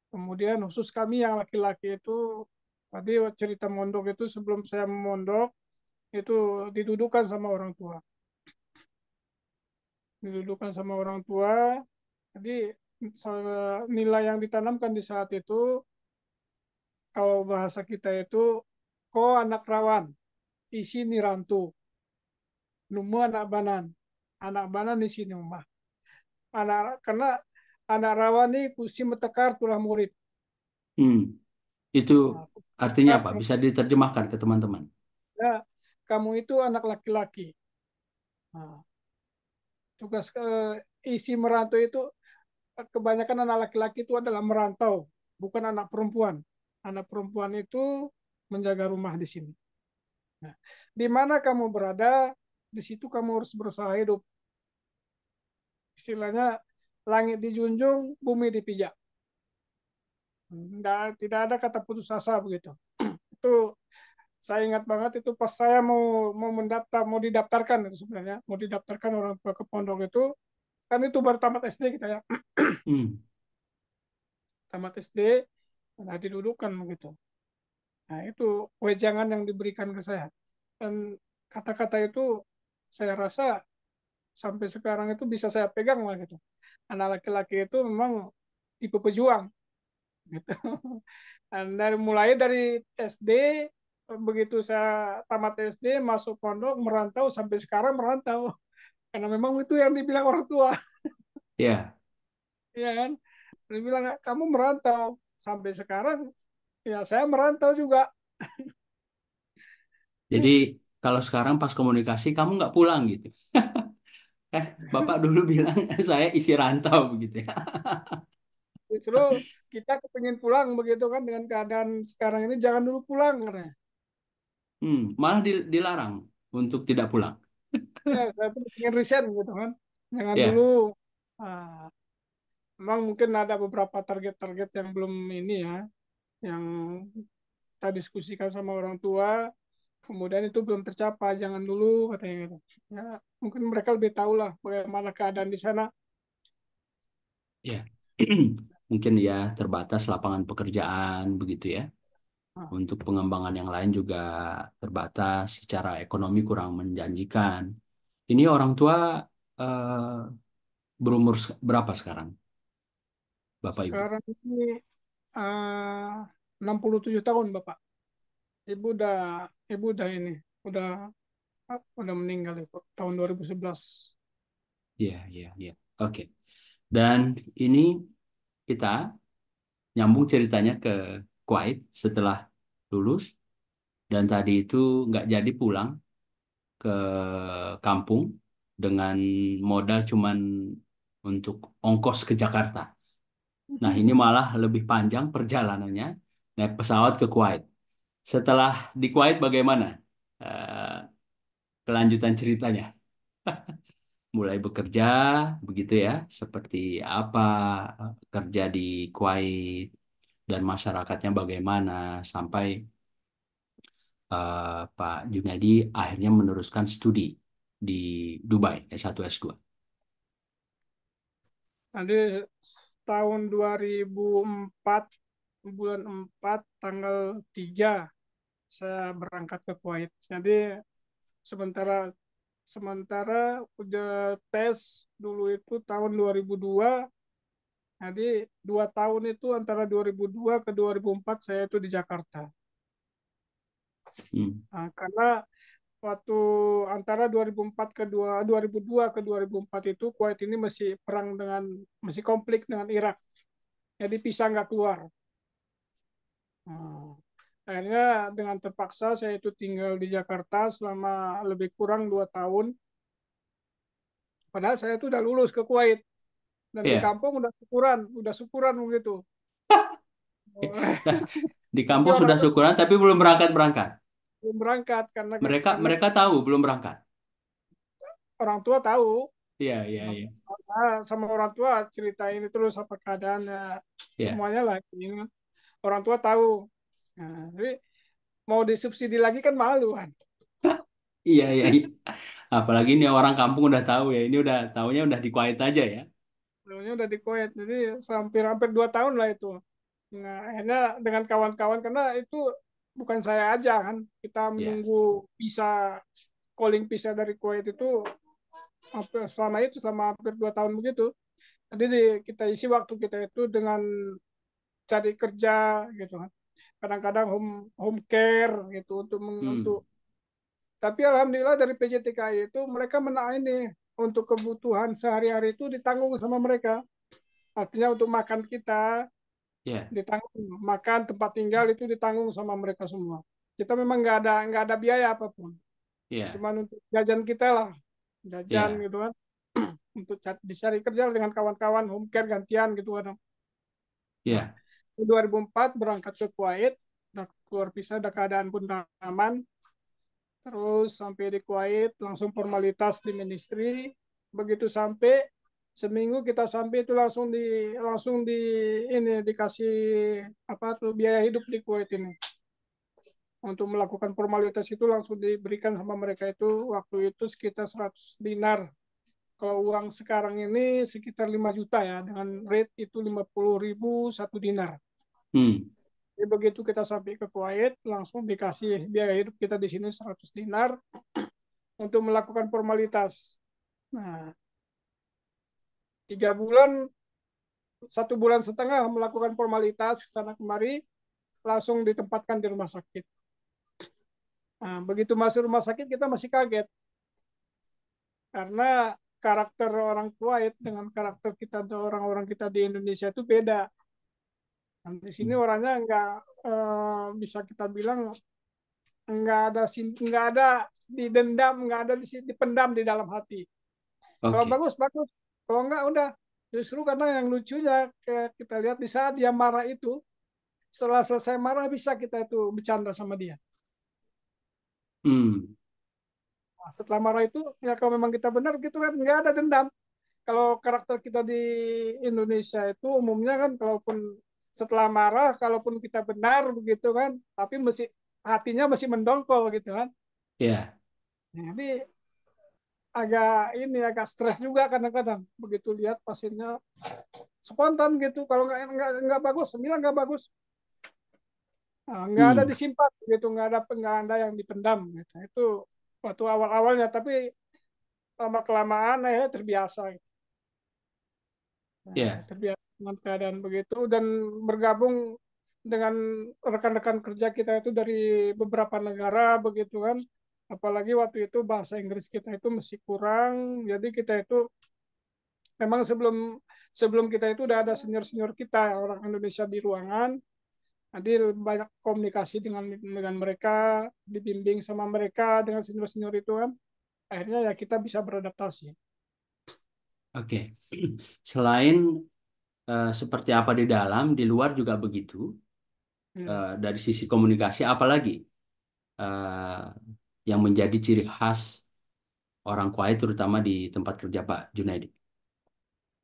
Kemudian khusus kami yang laki-laki itu, tadi cerita mondok itu sebelum saya mondok, itu didudukan sama orang tua. Didudukan sama orang tua, jadi nilai yang ditanamkan di saat itu kalau bahasa kita itu ko anak rawan isi nirantu numu anak banan anak banan isi numah anak karena anak rawan ini kusi metekar tulah murid hmm. itu nah, artinya apa bisa diterjemahkan ke teman-teman ya kamu itu anak laki-laki nah, tugas eh, isi merantau itu kebanyakan anak laki-laki itu adalah merantau bukan anak perempuan anak perempuan itu menjaga rumah di sini. Nah, di mana kamu berada, di situ kamu harus berusaha hidup. Istilahnya, langit dijunjung, bumi dipijak. Nggak, tidak ada kata putus asa begitu. itu saya ingat banget itu pas saya mau mau mendaftar mau didaftarkan itu sebenarnya mau didaftarkan orang tua ke pondok itu kan itu baru tamat SD kita ya hmm. tamat SD nah, didudukan begitu, nah itu wejangan yang diberikan ke saya dan kata-kata itu saya rasa sampai sekarang itu bisa saya pegang lah gitu anak laki-laki itu memang tipe pejuang gitu dan dari mulai dari SD begitu saya tamat SD masuk pondok merantau sampai sekarang merantau karena memang itu yang dibilang orang tua iya yeah. ya kan dibilang kamu merantau sampai sekarang ya saya merantau juga. Jadi kalau sekarang pas komunikasi kamu nggak pulang gitu. eh, Bapak dulu bilang saya isi rantau begitu ya. Justru kita kepingin pulang begitu kan dengan keadaan sekarang ini jangan dulu pulang karena. Hmm, malah dilarang untuk tidak pulang. ya, saya pengen riset gitu kan. Jangan yeah. dulu. Ah memang mungkin ada beberapa target-target yang belum ini ya, yang kita diskusikan sama orang tua, kemudian itu belum tercapai, jangan dulu katanya gitu. Ya, mungkin mereka lebih tahu lah bagaimana keadaan di sana. Ya, mungkin ya terbatas lapangan pekerjaan begitu ya. Ah. Untuk pengembangan yang lain juga terbatas, secara ekonomi kurang menjanjikan. Ini orang tua eh, berumur berapa sekarang? Bapak Ibu? Sekarang ini eh, uh, 67 tahun Bapak. Ibu udah Ibu udah ini, udah ah, udah meninggal Ibu tahun 2011. Iya, iya, iya. Oke. Dan ini kita nyambung ceritanya ke Kuwait setelah lulus dan tadi itu nggak jadi pulang ke kampung dengan modal cuman untuk ongkos ke Jakarta Nah, ini malah lebih panjang perjalanannya naik pesawat ke Kuwait. Setelah di Kuwait bagaimana uh, kelanjutan ceritanya? Mulai bekerja begitu ya, seperti apa eh, kerja di Kuwait dan masyarakatnya bagaimana sampai uh, Pak Junadi akhirnya meneruskan studi di Dubai S1 S2 tahun 2004 bulan 4 tanggal 3 saya berangkat ke Kuwait. Jadi sementara sementara udah tes dulu itu tahun 2002 jadi dua tahun itu antara 2002 ke 2004 saya itu di Jakarta hmm. nah, karena waktu antara 2004 ke 2, 2002 ke 2004 itu Kuwait ini masih perang dengan masih konflik dengan Irak. Jadi bisa nggak keluar. Hmm. Akhirnya dengan terpaksa saya itu tinggal di Jakarta selama lebih kurang dua tahun. Padahal saya itu udah lulus ke Kuwait dan yeah. di iya. kampung udah syukuran, udah syukuran begitu. di kampung sudah syukuran tapi belum berangkat berangkat belum berangkat karena mereka karena mereka tahu belum berangkat. Orang tua tahu. Iya iya iya. Sama orang tua cerita ini terus apa keadaannya yeah. semuanya lagi. Iya. Orang tua tahu. Nah, tapi mau disubsidi lagi kan malu kan. iya iya. Apalagi ini orang kampung udah tahu ya. Ini udah tahunya udah di quiet aja ya. Tahunya udah di quiet. Jadi hampir hampir dua tahun lah itu. Nah, akhirnya dengan kawan-kawan karena itu bukan saya aja kan kita iya. menunggu yeah. bisa calling bisa dari Kuwait itu selama itu selama hampir dua tahun begitu jadi di, kita isi waktu kita itu dengan cari kerja gitu kan kadang-kadang home home care gitu untuk hmm. untuk tapi alhamdulillah dari PJTKI itu mereka menaik ini untuk kebutuhan sehari-hari itu ditanggung sama mereka artinya untuk makan kita yeah. ditanggung makan tempat tinggal hmm. itu ditanggung sama mereka semua kita memang nggak ada nggak ada biaya apapun yeah. cuman untuk jajan kita lah jajan yeah. gitu kan untuk dicari kerja dengan kawan-kawan home care gantian gitu kan yeah. Nah, 2004 berangkat ke Kuwait keluar pisah ada keadaan pun aman terus sampai di Kuwait langsung formalitas di ministry begitu sampai seminggu kita sampai itu langsung di langsung di ini dikasih apa tuh biaya hidup di Kuwait ini untuk melakukan formalitas itu langsung diberikan sama mereka itu waktu itu sekitar 100 dinar kalau uang sekarang ini sekitar 5 juta ya dengan rate itu 50 ribu satu dinar hmm. jadi begitu kita sampai ke Kuwait langsung dikasih biaya hidup kita di sini 100 dinar untuk melakukan formalitas nah tiga bulan satu bulan setengah melakukan formalitas ke sana kemari langsung ditempatkan di rumah sakit. Nah, begitu masuk rumah sakit kita masih kaget karena karakter orang Kuwait ya, dengan karakter kita atau orang-orang kita di Indonesia itu beda. dan nah, di sini hmm. orangnya nggak eh, bisa kita bilang nggak ada nggak ada di dendam nggak ada di dipendam di dalam hati. Okay. Kalau bagus bagus kalau enggak udah justru karena yang lucunya kita lihat di saat dia marah itu setelah selesai marah bisa kita itu bercanda sama dia. Hmm. Nah, setelah marah itu ya kalau memang kita benar gitu kan nggak ada dendam. Kalau karakter kita di Indonesia itu umumnya kan kalaupun setelah marah kalaupun kita benar begitu kan tapi masih hatinya masih mendongkol gitu kan. Iya. Yeah. Jadi agak ini agak stres juga kadang-kadang begitu lihat pasiennya spontan gitu kalau nggak nggak nggak bagus bilang nggak bagus nah, nggak hmm. ada disimpan gitu nggak ada nggak ada yang dipendam gitu itu waktu awal-awalnya tapi lama kelamaan ya terbiasa gitu. yeah. Iya. terbiasa dengan keadaan begitu dan bergabung dengan rekan-rekan kerja kita itu dari beberapa negara begitu kan apalagi waktu itu bahasa Inggris kita itu masih kurang jadi kita itu memang sebelum sebelum kita itu udah ada senior senior kita orang Indonesia di ruangan nanti banyak komunikasi dengan dengan mereka dibimbing sama mereka dengan senior senior itu kan akhirnya ya kita bisa beradaptasi oke selain uh, seperti apa di dalam di luar juga begitu hmm. uh, dari sisi komunikasi apalagi uh, yang menjadi ciri khas orang Kuwait terutama di tempat kerja Pak Junaidi?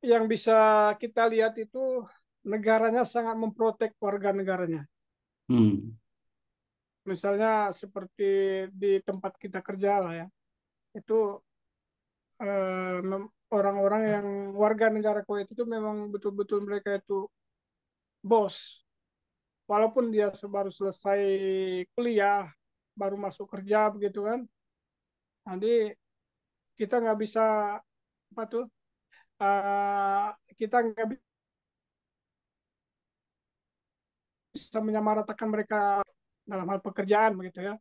Yang bisa kita lihat itu negaranya sangat memprotek warga negaranya. Hmm. Misalnya seperti di tempat kita kerja lah ya, itu eh, orang-orang eh, yang warga negara Kuwait itu memang betul-betul mereka itu bos. Walaupun dia baru selesai kuliah, baru masuk kerja begitu kan nanti kita nggak bisa apa tuh uh, kita nggak bisa menyamaratakan mereka dalam hal pekerjaan begitu ya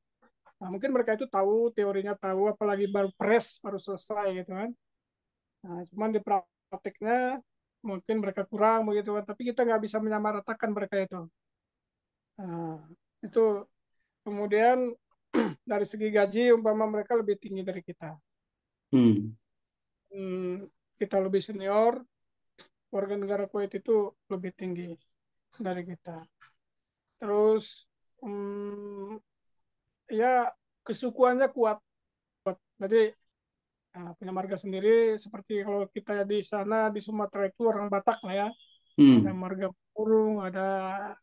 nah, mungkin mereka itu tahu teorinya tahu apalagi baru pres baru selesai gitu kan nah, cuman di prakteknya mungkin mereka kurang begitu kan tapi kita nggak bisa menyamaratakan mereka itu nah, itu kemudian dari segi gaji umpama mereka lebih tinggi dari kita hmm. Hmm, kita lebih senior warga negara Kuwait itu lebih tinggi dari kita terus hmm, ya kesukuannya kuat kuat jadi Nah, punya marga sendiri seperti kalau kita di sana di Sumatera itu orang Batak lah ya. Hmm. Ada marga burung, ada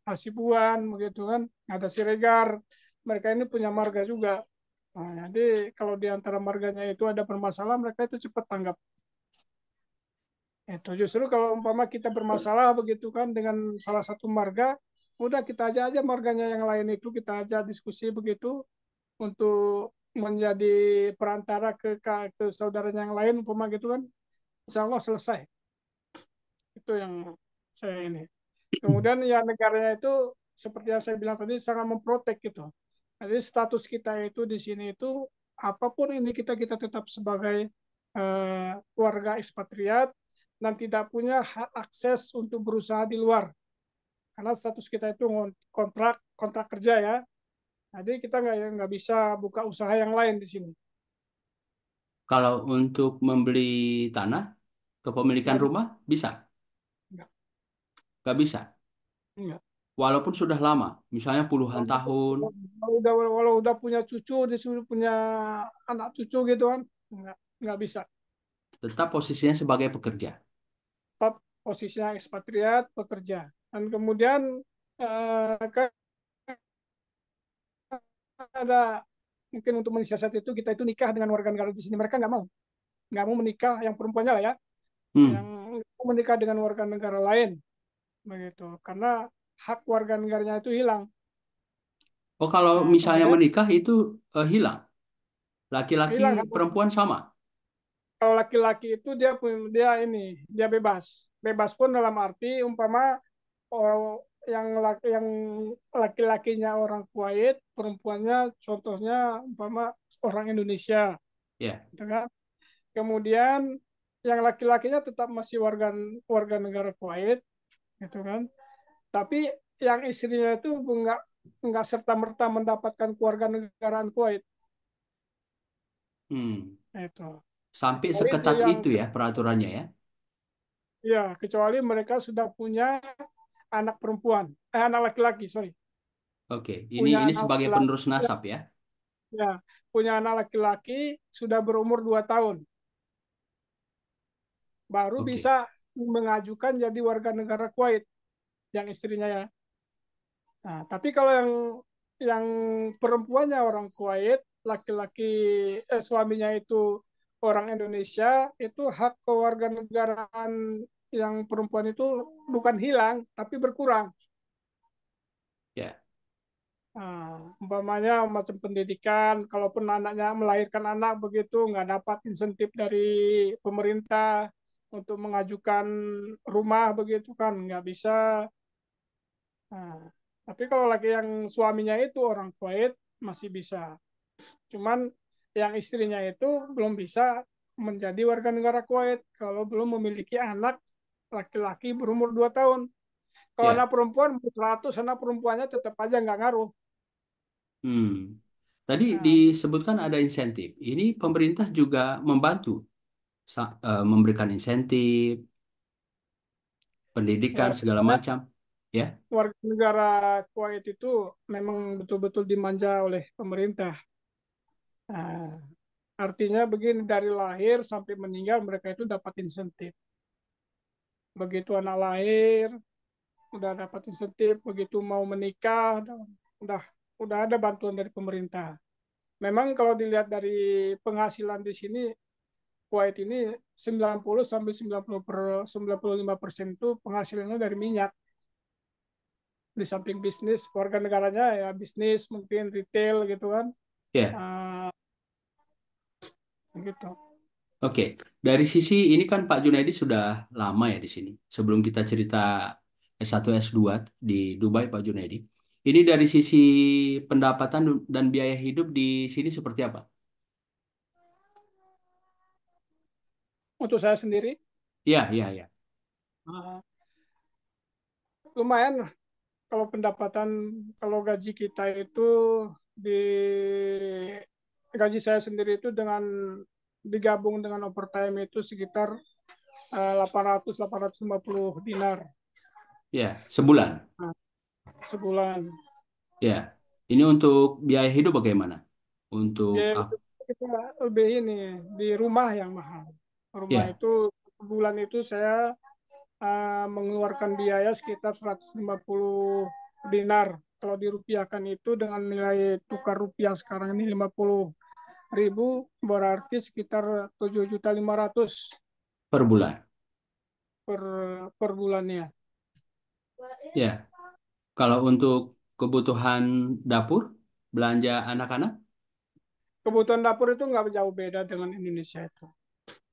Hasibuan begitu kan, ada Siregar mereka ini punya marga juga. Nah, jadi kalau di antara marganya itu ada permasalahan, mereka itu cepat tanggap. Itu justru kalau umpama kita bermasalah begitu kan dengan salah satu marga, udah kita aja aja marganya yang lain itu kita aja diskusi begitu untuk menjadi perantara ke ke saudara yang lain umpama gitu kan. Insya Allah selesai. Itu yang saya ini. Kemudian ya negaranya itu seperti yang saya bilang tadi sangat memprotek gitu. Jadi status kita itu di sini itu apapun ini kita kita tetap sebagai uh, warga ekspatriat dan tidak punya hak akses untuk berusaha di luar. Karena status kita itu kontrak kontrak kerja ya. Jadi kita nggak nggak bisa buka usaha yang lain di sini. Kalau untuk membeli tanah, kepemilikan rumah bisa? Nggak. Nggak bisa? Nggak walaupun sudah lama, misalnya puluhan tahun. Kalau udah kalau udah punya cucu, disuruh punya anak cucu gitu kan, nggak nggak bisa. Tetap posisinya sebagai pekerja. Tetap posisinya ekspatriat, pekerja. Dan kemudian eh, kan ada mungkin untuk mensiasat itu kita itu nikah dengan warga negara di sini mereka nggak mau nggak mau menikah yang perempuannya lah ya hmm. yang menikah dengan warga negara lain begitu karena hak warga negaranya itu hilang. Oh, kalau nah, misalnya menikah itu uh, hilang. Laki-laki, perempuan sama. Kalau laki-laki itu dia dia ini, dia bebas. Bebas pun dalam arti umpama orang oh, yang laki yang laki-lakinya orang Kuwait, perempuannya contohnya umpama orang Indonesia. Ya. Yeah. Gitu kan? Kemudian yang laki-lakinya tetap masih warga warga negara Kuwait, gitu kan? Tapi yang istrinya itu enggak enggak serta merta mendapatkan keluarga negaraan Kuwait. Hmm. Itu. Sampai Kuwait seketat yang, itu ya peraturannya ya. Ya, kecuali mereka sudah punya anak perempuan, eh, anak laki-laki, sorry. Oke, okay. ini punya ini sebagai laki -laki, penerus nasab ya. Ya, punya anak laki-laki sudah berumur 2 tahun. Baru okay. bisa mengajukan jadi warga negara Kuwait yang istrinya ya. Nah, tapi kalau yang yang perempuannya orang Kuwait, laki-laki eh, suaminya itu orang Indonesia, itu hak kewarganegaraan yang perempuan itu bukan hilang tapi berkurang. Ya. Yeah. Nah, umpamanya macam pendidikan, kalaupun anaknya melahirkan anak begitu nggak dapat insentif dari pemerintah untuk mengajukan rumah begitu kan nggak bisa Nah, tapi kalau lagi yang suaminya itu orang Kuwait masih bisa. Cuman yang istrinya itu belum bisa menjadi warga negara Kuwait kalau belum memiliki anak laki-laki berumur 2 tahun. Kalau yeah. anak perempuan 100 anak perempuannya tetap aja nggak ngaruh. Hmm. Tadi nah. disebutkan ada insentif. Ini pemerintah juga membantu eh, memberikan insentif pendidikan ya. segala nah, macam ya. Warga negara Kuwait itu memang betul-betul dimanja oleh pemerintah. Nah, artinya begini dari lahir sampai meninggal mereka itu dapat insentif. Begitu anak lahir udah dapat insentif, begitu mau menikah udah udah ada bantuan dari pemerintah. Memang kalau dilihat dari penghasilan di sini Kuwait ini 90 sampai 90 per, 95 persen itu penghasilannya dari minyak di samping bisnis warga negaranya ya bisnis mungkin retail gitu kan ya yeah. uh, gitu oke okay. dari sisi ini kan Pak Junaidi sudah lama ya di sini sebelum kita cerita S1 S2 di Dubai Pak Junaidi ini dari sisi pendapatan dan biaya hidup di sini seperti apa? Untuk saya sendiri? Ya, ya, ya. Uh, lumayan kalau pendapatan kalau gaji kita itu di gaji saya sendiri itu dengan digabung dengan overtime itu sekitar 800-850 eh, dinar. Ya, sebulan. Nah, sebulan. Ya, ini untuk biaya hidup bagaimana? Untuk kita lebih ini di rumah yang mahal. Rumah yeah. itu bulan itu saya Ah, mengeluarkan biaya sekitar 150 dinar. Kalau dirupiahkan itu dengan nilai tukar rupiah sekarang ini 50 ribu berarti sekitar 7.500 per bulan. Per per bulannya. Ya. Kalau untuk kebutuhan dapur, belanja anak-anak? Kebutuhan dapur itu nggak jauh beda dengan Indonesia itu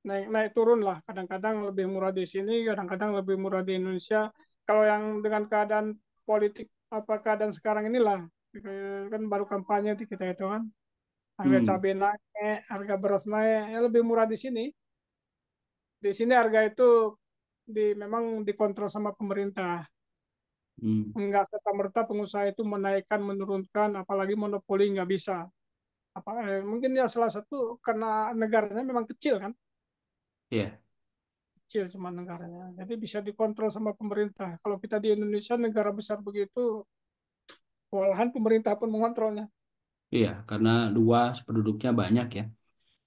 naik naik turun lah kadang-kadang lebih murah di sini kadang-kadang lebih murah di Indonesia kalau yang dengan keadaan politik apa keadaan sekarang inilah eh, kan baru kampanye di kita itu kan harga hmm. cabai naik harga beras naik ya lebih murah di sini di sini harga itu di memang dikontrol sama pemerintah hmm. nggak serta merta pengusaha itu menaikkan menurunkan apalagi monopoli nggak bisa apa eh, mungkin ya salah satu karena negaranya memang kecil kan iya yeah. kecil cuma negaranya jadi bisa dikontrol sama pemerintah kalau kita di Indonesia negara besar begitu kewalahan pemerintah pun mengontrolnya iya karena luas penduduknya banyak ya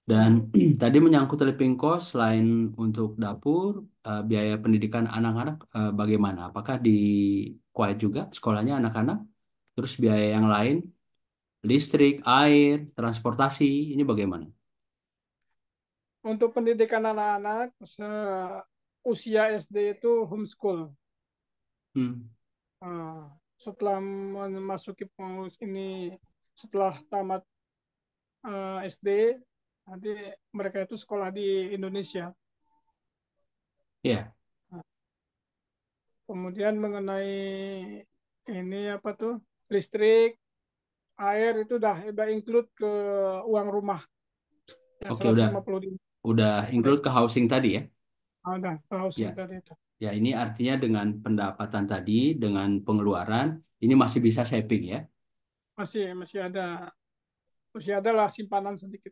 dan tadi menyangkut living cost selain untuk dapur, eh, biaya pendidikan anak-anak eh, bagaimana? Apakah di Kuwait juga sekolahnya anak-anak? Terus biaya yang lain listrik, air, transportasi, ini bagaimana? Untuk pendidikan anak-anak usia SD itu homeschool. Hmm. Ah, setelah memasuki pengurus ini, setelah tamat eh, SD, nanti mereka itu sekolah di Indonesia. Ya. Yeah. Kemudian mengenai ini apa tuh listrik, air itu udah udah include ke uang rumah. Yang Oke, udah. Udah include ke housing tadi ya? Ada, ah, ke housing ya. tadi itu. Ya, ini artinya dengan pendapatan tadi, dengan pengeluaran, ini masih bisa saving ya? Masih, masih ada. Masih ada lah simpanan sedikit.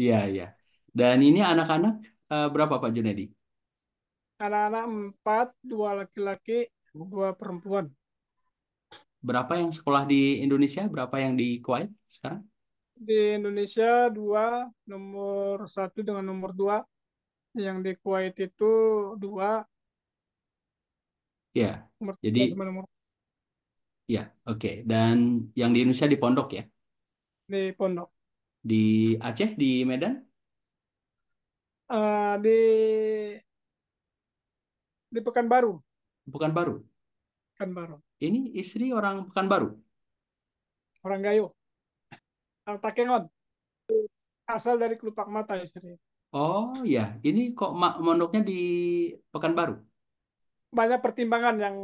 Iya, iya. Dan ini anak-anak eh, berapa Pak Junedi? Anak-anak empat, dua laki-laki, dua perempuan berapa yang sekolah di Indonesia, berapa yang di Kuwait sekarang? Di Indonesia dua, nomor satu dengan nomor dua. Yang di Kuwait itu dua. Ya, nomor jadi tiga, nomor. Ya, oke. Okay. Dan yang di Indonesia di pondok ya? Di pondok. Di Aceh, di Medan? Uh, di di Pekanbaru. Pekanbaru. Pekanbaru. Ini istri orang Pekanbaru. Orang Gayo. Orang Takengon. Asal dari Kelupak Mata istri. Oh ya, ini kok mondoknya di Pekanbaru? Banyak pertimbangan yang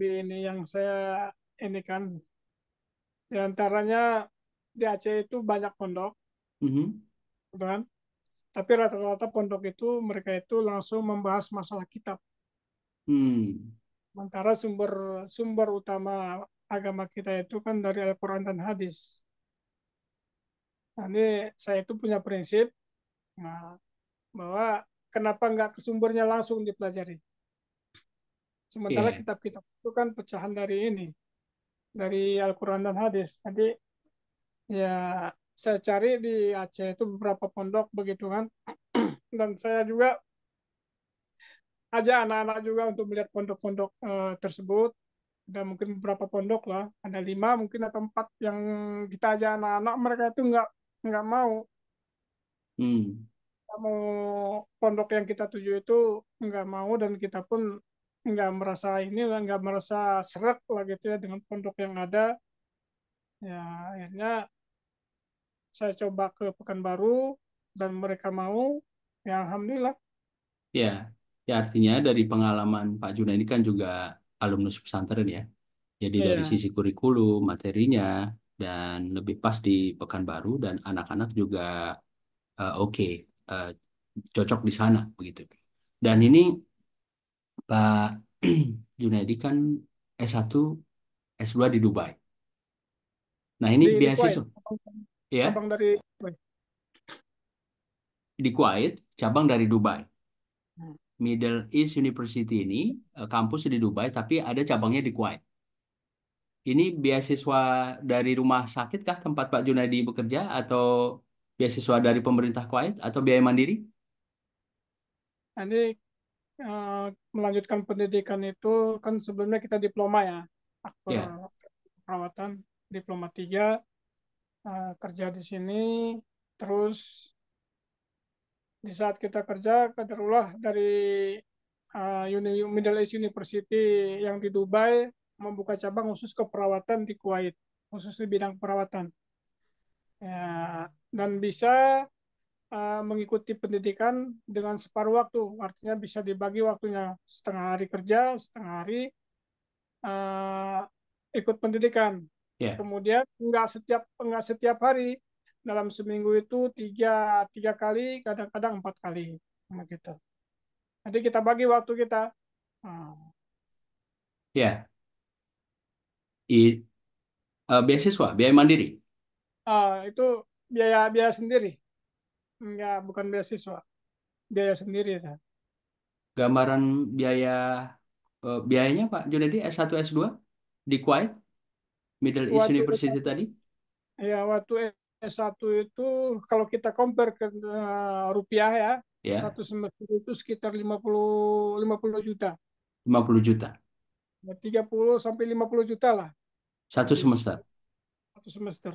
di ini yang saya ini kan. Di antaranya di Aceh itu banyak pondok. Mm -hmm. kan? Tapi rata-rata pondok itu mereka itu langsung membahas masalah kitab. Hmm. Sementara sumber sumber utama agama kita itu kan dari Al-Quran dan hadis. Nanti saya itu punya prinsip nah, bahwa kenapa nggak ke sumbernya langsung dipelajari. Sementara kitab kitab-kitab itu kan pecahan dari ini, dari Al-Quran dan hadis. Jadi ya saya cari di Aceh itu beberapa pondok begitu kan. Dan saya juga aja anak-anak juga untuk melihat pondok-pondok uh, tersebut dan mungkin beberapa pondok lah ada lima mungkin atau empat yang kita aja anak-anak mereka itu nggak nggak mau hmm. mau pondok yang kita tuju itu nggak mau dan kita pun nggak merasa ini lah nggak merasa seret lah gitu ya dengan pondok yang ada ya akhirnya saya coba ke Pekanbaru dan mereka mau ya alhamdulillah ya Ya artinya dari pengalaman Pak Juna ini kan juga alumnus pesantren ya. Jadi iya. dari sisi kurikulum, materinya, dan lebih pas di Pekanbaru dan anak-anak juga uh, oke, uh, cocok di sana begitu. Dan ini Pak Junaidi kan S1, S2 di Dubai. Nah ini Di ya dari di Kuwait, cabang dari Dubai. Middle East University ini eh, kampus di Dubai tapi ada cabangnya di Kuwait. Ini beasiswa dari rumah sakit kah tempat Pak Junaidi bekerja atau beasiswa dari pemerintah Kuwait atau biaya mandiri? Nah, ini uh, melanjutkan pendidikan itu kan sebelumnya kita diploma ya, aktor yeah. perawatan diploma 3 uh, eh, kerja di sini terus di saat kita kerja kaderullah dari uh, Middle East University yang di Dubai membuka cabang khusus keperawatan di Kuwait khusus di bidang perawatan ya, dan bisa uh, mengikuti pendidikan dengan separuh waktu artinya bisa dibagi waktunya setengah hari kerja setengah hari uh, ikut pendidikan yeah. kemudian nggak setiap nggak setiap hari dalam seminggu itu tiga tiga kali kadang-kadang empat kali begitu nanti kita bagi waktu kita hmm. ya yeah. uh, beasiswa biaya mandiri uh, itu biaya biaya sendiri enggak ya, bukan beasiswa biaya sendiri ya. gambaran biaya uh, biayanya Pak Junedi S1 S2 di Kuwait Middle East University tadi ya waktu S1 itu kalau kita compare ke uh, rupiah ya, yeah. satu semester itu sekitar 50 50 juta. 50 juta. 30 ya, sampai 50 juta lah. Satu semester. Satu semester.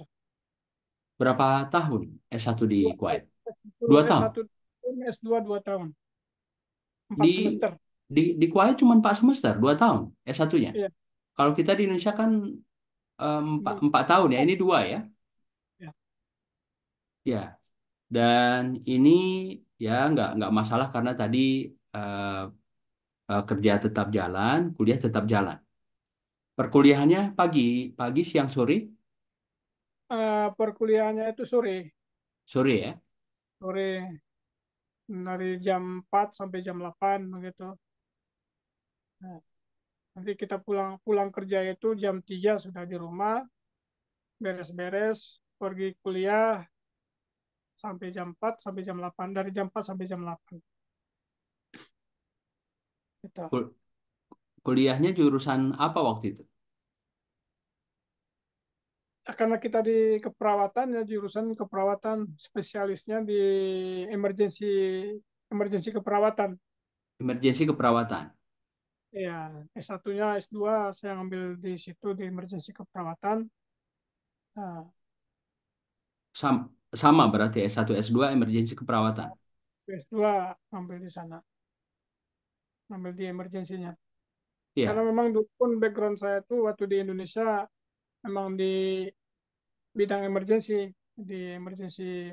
Berapa tahun S1 di Kuwait? Dua S1, tahun S2 dua tahun. Empat di, semester. Di, di Kuwait cuma empat semester, dua tahun S1-nya. yeah. Kalau kita di Indonesia kan eh, empat, um, empat tahun ya, ini dua ya. Ya, dan ini ya nggak nggak masalah karena tadi uh, uh, kerja tetap jalan, kuliah tetap jalan. Perkuliahannya pagi, pagi, siang, sore, Uh, perkuliahannya itu sore, sore ya. sore dari jam 4 sampai jam 8 begitu. Nah, nanti kita pulang pulang kerja itu jam 3 sudah di rumah, beres-beres, pergi kuliah, sampai jam 4 sampai jam 8 dari jam 4 sampai jam 8 gitu. kuliahnya jurusan apa waktu itu? Karena kita di keperawatan ya jurusan keperawatan spesialisnya di emergency emergency keperawatan. Emergency keperawatan. Iya, S1-nya S2 saya ngambil di situ di emergency keperawatan. Nah, Sam, sama berarti S1, S2, emergensi keperawatan. S2 ambil di sana. Ambil di emergensinya. Yeah. Karena memang pun background saya tuh waktu di Indonesia memang di bidang emergensi, di emergensi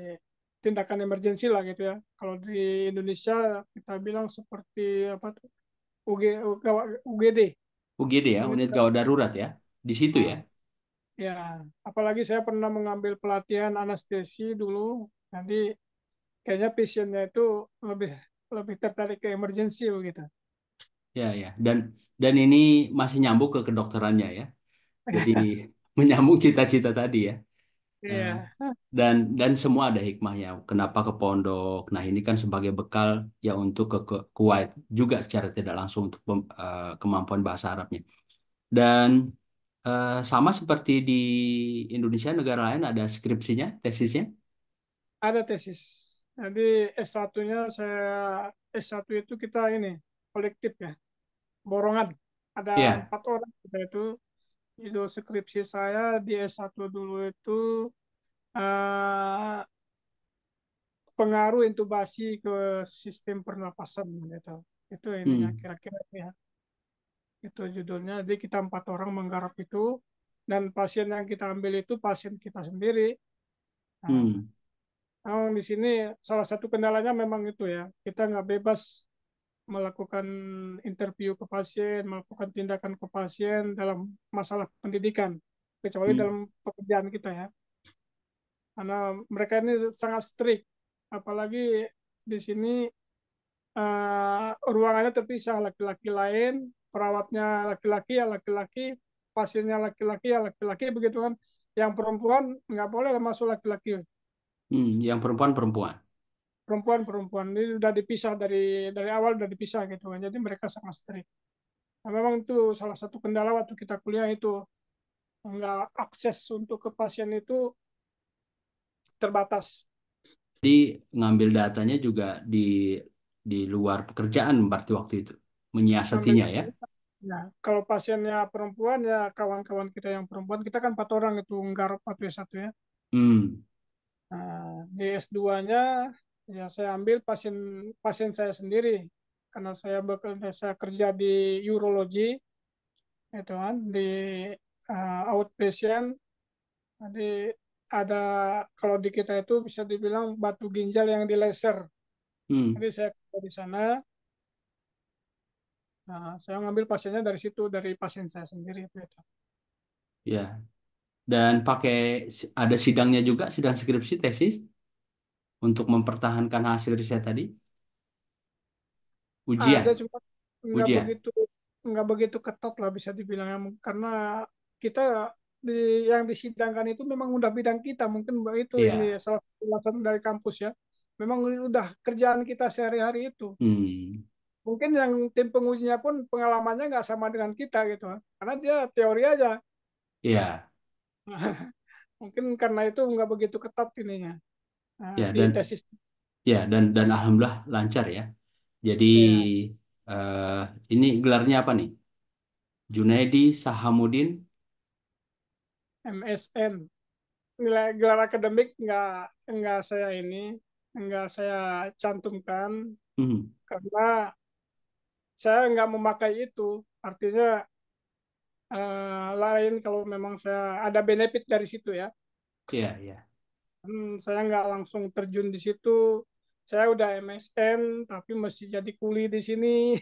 tindakan emergensi lah gitu ya. Kalau di Indonesia kita bilang seperti apa tuh UG, UGD. UGD ya, unit gawat darurat ya. Di situ ya. Ya, apalagi saya pernah mengambil pelatihan anestesi dulu. Nanti kayaknya pasiennya itu lebih lebih tertarik ke emergency begitu. Ya, ya. Dan dan ini masih nyambung ke kedokterannya ya. Jadi menyambung cita-cita tadi ya. Yeah. Iya. Dan dan semua ada hikmahnya. Kenapa ke pondok? Nah ini kan sebagai bekal ya untuk ke, ke Kuwait juga secara tidak langsung untuk uh, kemampuan bahasa Arabnya. Dan Eh, sama seperti di Indonesia, negara lain ada skripsinya, tesisnya? Ada tesis. Jadi S1-nya saya S1 itu kita ini kolektif ya, borongan. Ada Ya. empat orang kita itu. Itu skripsi saya di S1 dulu itu eh, pengaruh intubasi ke sistem pernapasan gitu. Itu ininya kira hmm. kira-kira ya itu judulnya jadi kita empat orang menggarap itu dan pasien yang kita ambil itu pasien kita sendiri nah, hmm. di sini salah satu kendalanya memang itu ya kita nggak bebas melakukan interview ke pasien melakukan tindakan ke pasien dalam masalah pendidikan kecuali hmm. dalam pekerjaan kita ya karena mereka ini sangat strict apalagi di sini uh, ruangannya terpisah laki-laki lain perawatnya laki-laki ya laki-laki pasiennya laki-laki ya laki-laki begitu kan yang perempuan nggak boleh masuk laki-laki hmm, yang perempuan perempuan perempuan perempuan ini sudah dipisah dari dari awal sudah dipisah gitu kan jadi mereka sangat strict nah, memang itu salah satu kendala waktu kita kuliah itu nggak akses untuk ke pasien itu terbatas jadi ngambil datanya juga di di luar pekerjaan berarti waktu itu menyiasatinya ya. Ya, kalau pasiennya perempuan ya kawan-kawan kita yang perempuan kita kan empat orang itu nggarap satu satu ya. Hmm. Nah, di S2-nya ya saya ambil pasien pasien saya sendiri karena saya bekerja saya kerja di urologi itu kan di uh, outpatient jadi ada kalau di kita itu bisa dibilang batu ginjal yang di laser. Hmm. Jadi saya di sana Nah, saya ngambil pasiennya dari situ, dari pasien saya sendiri. Ya, dan pakai ada sidangnya juga, sidang skripsi tesis untuk mempertahankan hasil riset tadi. Ujian. Ada cuma nggak Ujian. begitu nggak begitu ketat lah bisa dibilang ya. karena kita di, yang disidangkan itu memang udah bidang kita mungkin itu yeah. ini salah satu dari kampus ya memang udah kerjaan kita sehari-hari itu. Hmm mungkin yang tim pengujinya pun pengalamannya nggak sama dengan kita gitu karena dia teori aja iya mungkin karena itu nggak begitu ketat ininya nah, iya, di dan, tesis ya dan dan alhamdulillah lancar ya jadi uh, ini gelarnya apa nih Junaidi Sahamudin, MSN nilai gelar akademik nggak nggak saya ini nggak saya cantumkan -hmm. karena saya nggak memakai itu artinya uh, lain kalau memang saya ada benefit dari situ ya iya yeah, iya yeah. hmm, saya nggak langsung terjun di situ saya udah MSN tapi masih jadi kuli di sini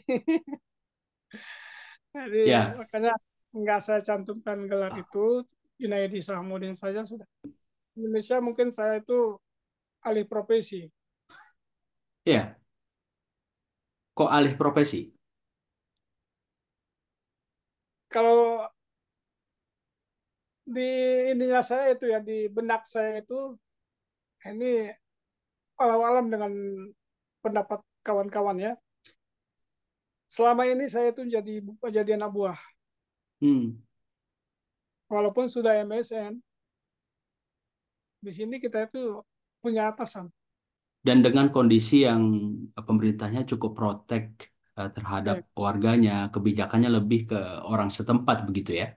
jadi yeah. makanya nggak saya cantumkan gelar oh. itu Junaidi Sahmudin saja sudah Indonesia mungkin saya itu alih profesi iya yeah. kok alih profesi kalau di ininya saya itu ya di benak saya itu ini alam alam dengan pendapat kawan-kawan ya selama ini saya itu jadi jadi anak buah hmm. walaupun sudah MSN di sini kita itu punya atasan dan dengan kondisi yang eh, pemerintahnya cukup protek Eh, terhadap warganya, hmm. kebijakannya lebih ke orang setempat begitu ya.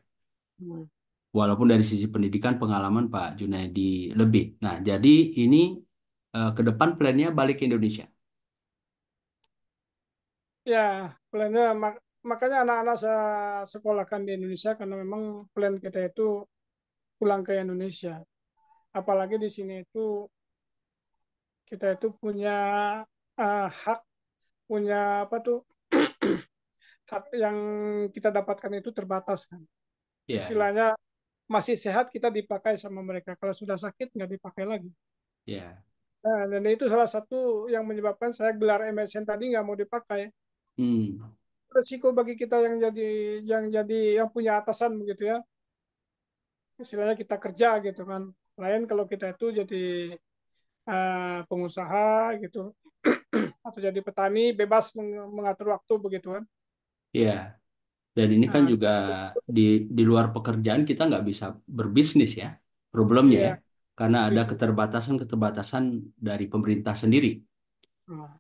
Hmm. Walaupun dari sisi pendidikan pengalaman Pak Junaidi lebih. Nah, jadi ini uh, ke depan plannya balik ke Indonesia. Ya, plannya mak makanya anak-anak saya sekolahkan di Indonesia karena memang plan kita itu pulang ke Indonesia. Apalagi di sini itu kita itu punya uh, hak punya apa tuh yang kita dapatkan itu terbatas kan. Yeah. Istilahnya masih sehat kita dipakai sama mereka. Kalau sudah sakit nggak dipakai lagi. Yeah. Nah, dan itu salah satu yang menyebabkan saya gelar MSN tadi nggak mau dipakai. mm. Resiko bagi kita yang jadi yang jadi yang punya atasan begitu ya. Istilahnya kita kerja gitu kan. Lain kalau kita itu jadi uh, pengusaha gitu atau jadi petani bebas mengatur waktu begitu kan? Iya. Dan ini kan nah, juga di di luar pekerjaan kita nggak bisa berbisnis ya problemnya ya iya. karena ada keterbatasan-keterbatasan dari pemerintah sendiri. Nah,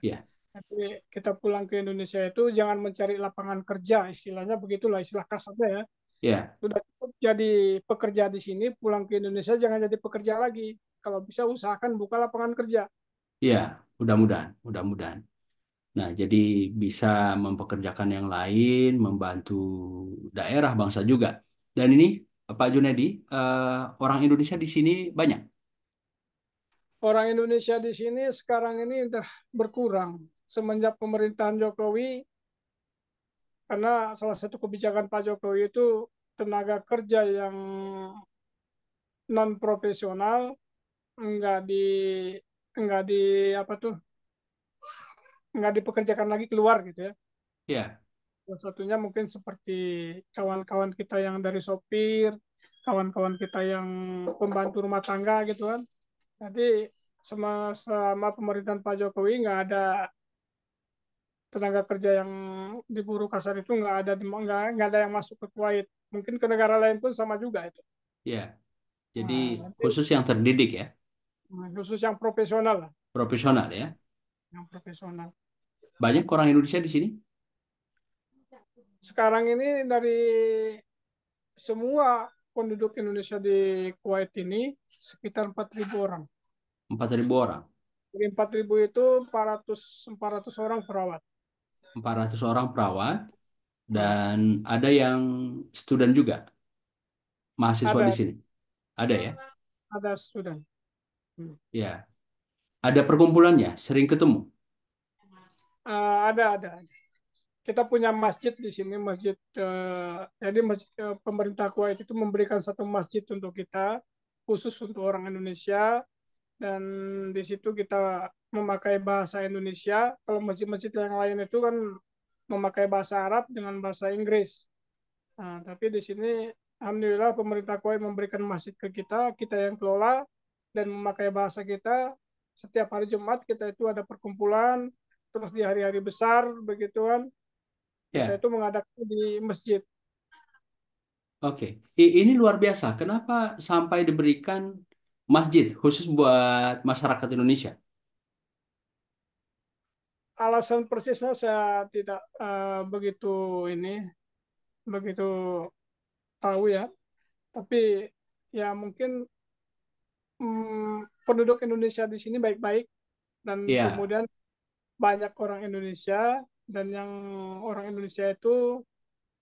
ya. Jadi kita pulang ke Indonesia itu jangan mencari lapangan kerja istilahnya begitulah istilah kasarnya ya. Ya. Sudah cukup jadi pekerja di sini pulang ke Indonesia jangan jadi pekerja lagi kalau bisa usahakan buka lapangan kerja. Ya, mudah-mudahan, mudah-mudahan. Nah, jadi bisa mempekerjakan yang lain, membantu daerah bangsa juga. Dan ini Pak Junedi, eh, orang Indonesia di sini banyak. Orang Indonesia di sini sekarang ini sudah berkurang semenjak pemerintahan Jokowi. Karena salah satu kebijakan Pak Jokowi itu tenaga kerja yang non profesional nggak di nggak di apa tuh nggak dipekerjakan lagi keluar gitu ya. ya Yeah. Satunya mungkin seperti kawan-kawan kita yang dari sopir, kawan-kawan kita yang pembantu rumah tangga gitu kan. Jadi sama sama pemerintahan Pak Jokowi nggak ada tenaga kerja yang diburu kasar itu nggak ada nggak nggak ada yang masuk ke Kuwait mungkin ke negara lain pun sama juga itu ya jadi nah, khusus yang terdidik ya khusus yang profesional. Profesional ya. Yang profesional. Banyak orang Indonesia di sini? Sekarang ini dari semua penduduk Indonesia di Kuwait ini sekitar 4.000 orang. 4.000 orang. empat 4.000 itu 400 400 orang perawat. 400 orang perawat dan ada yang student juga. Mahasiswa ada. di sini. Ada ya? Ada student. Ya. Ada perkumpulannya, sering ketemu. Uh, ada, ada. Kita punya masjid di sini, masjid. Uh, jadi masjid, uh, pemerintah Kuwait itu memberikan satu masjid untuk kita, khusus untuk orang Indonesia. Dan di situ kita memakai bahasa Indonesia. Kalau masjid-masjid yang lain itu kan memakai bahasa Arab dengan bahasa Inggris. Nah, tapi di sini, alhamdulillah pemerintah Kuwait memberikan masjid ke kita, kita yang kelola dan memakai bahasa kita. Setiap hari Jumat kita itu ada perkumpulan, terus di hari-hari besar begituan Yeah. Kita ya. itu mengadakan di masjid. Oke, okay. ini luar biasa. Kenapa sampai diberikan masjid khusus buat masyarakat Indonesia? alasan persisnya saya tidak uh, begitu ini begitu tahu ya tapi ya mungkin hmm, penduduk Indonesia di sini baik-baik dan yeah. kemudian banyak orang Indonesia dan yang orang Indonesia itu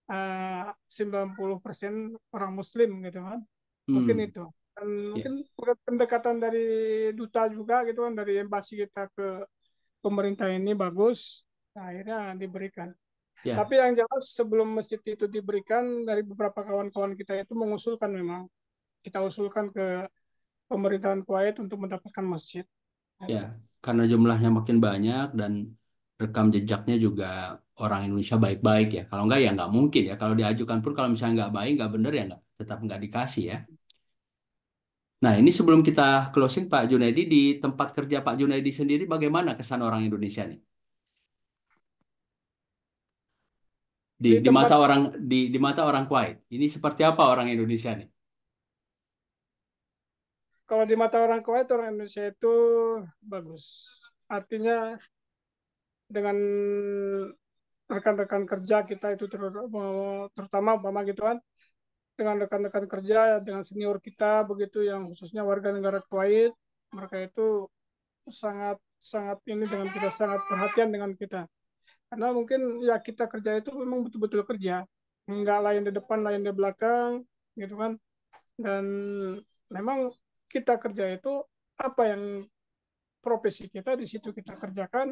eh, uh, 90% orang muslim gitu kan. Mungkin hmm. itu. Dan yeah. mungkin pendekatan dari duta juga gitu kan dari embasi kita ke pemerintah ini bagus. Nah, akhirnya diberikan. Yeah. Tapi yang jelas sebelum masjid itu diberikan dari beberapa kawan-kawan kita itu mengusulkan memang kita usulkan ke pemerintahan Kuwait untuk mendapatkan masjid. Ya, karena jumlahnya makin banyak dan rekam jejaknya juga orang Indonesia baik-baik ya. Kalau enggak ya enggak mungkin ya. Kalau diajukan pun kalau misalnya enggak baik, enggak benar ya enggak, tetap enggak dikasih ya. Nah ini sebelum kita closing Pak Junaidi, di tempat kerja Pak Junaidi sendiri bagaimana kesan orang Indonesia nih? Di, di, tempat... di mata orang di, di mata orang Kuwait, ini seperti apa orang Indonesia nih? kalau di mata orang Kuwait orang Indonesia itu bagus artinya dengan rekan-rekan kerja kita itu ter, terutama umpama gitu kan dengan rekan-rekan kerja dengan senior kita begitu yang khususnya warga negara Kuwait mereka itu sangat sangat ini dengan kita sangat perhatian dengan kita karena mungkin ya kita kerja itu memang betul-betul kerja nggak lain di depan lain di belakang gitu kan dan memang kita kerja itu apa yang profesi kita di situ kita kerjakan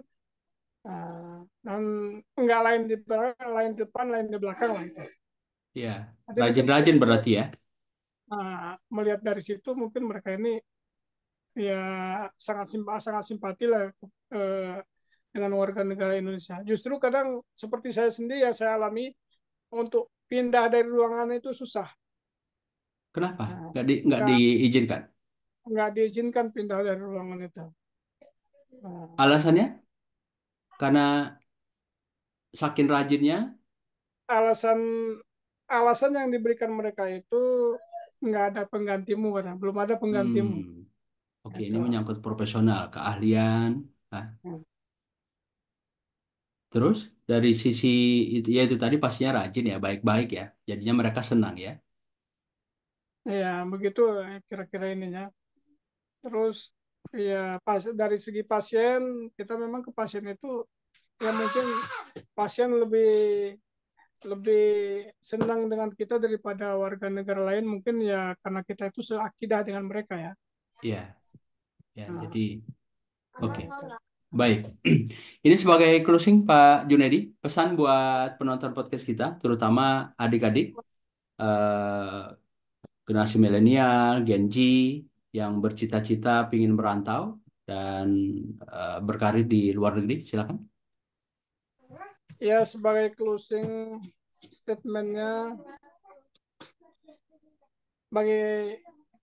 eh, dan nggak lain di belakang, lain di depan, lain di belakang lah itu. Iya, rajin-rajin berarti ya. Nah, melihat dari situ mungkin mereka ini ya sangat simpa, sangat simpati lah eh, dengan warga negara Indonesia. Justru kadang seperti saya sendiri yang saya alami untuk pindah dari ruangan itu susah. Kenapa? Nah, nggak di, nggak diizinkan? nggak diizinkan pindah dari ruangan itu. Ah. Alasannya? Karena saking rajinnya? Alasan alasan yang diberikan mereka itu nggak ada penggantimu karena belum ada penggantimu. Hmm. Oke, ini gitu. menyangkut profesional, keahlian. Nah. Terus dari sisi itu ya itu tadi pastinya rajin ya, baik-baik ya. Jadinya mereka senang ya. Ya, begitu kira-kira ininya terus ya pas dari segi pasien kita memang ke pasien itu ya mungkin pasien lebih lebih senang dengan kita daripada warga negara lain mungkin ya karena kita itu seakidah dengan mereka ya. Iya. Ya, nah. jadi oke. Okay. Baik. Ini sebagai closing Pak Junedi, pesan buat penonton podcast kita, terutama adik-adik uh, generasi milenial, Gen Z, yang bercita-cita ingin merantau dan uh, berkarir di luar negeri, silakan. Ya, sebagai closing statementnya bagi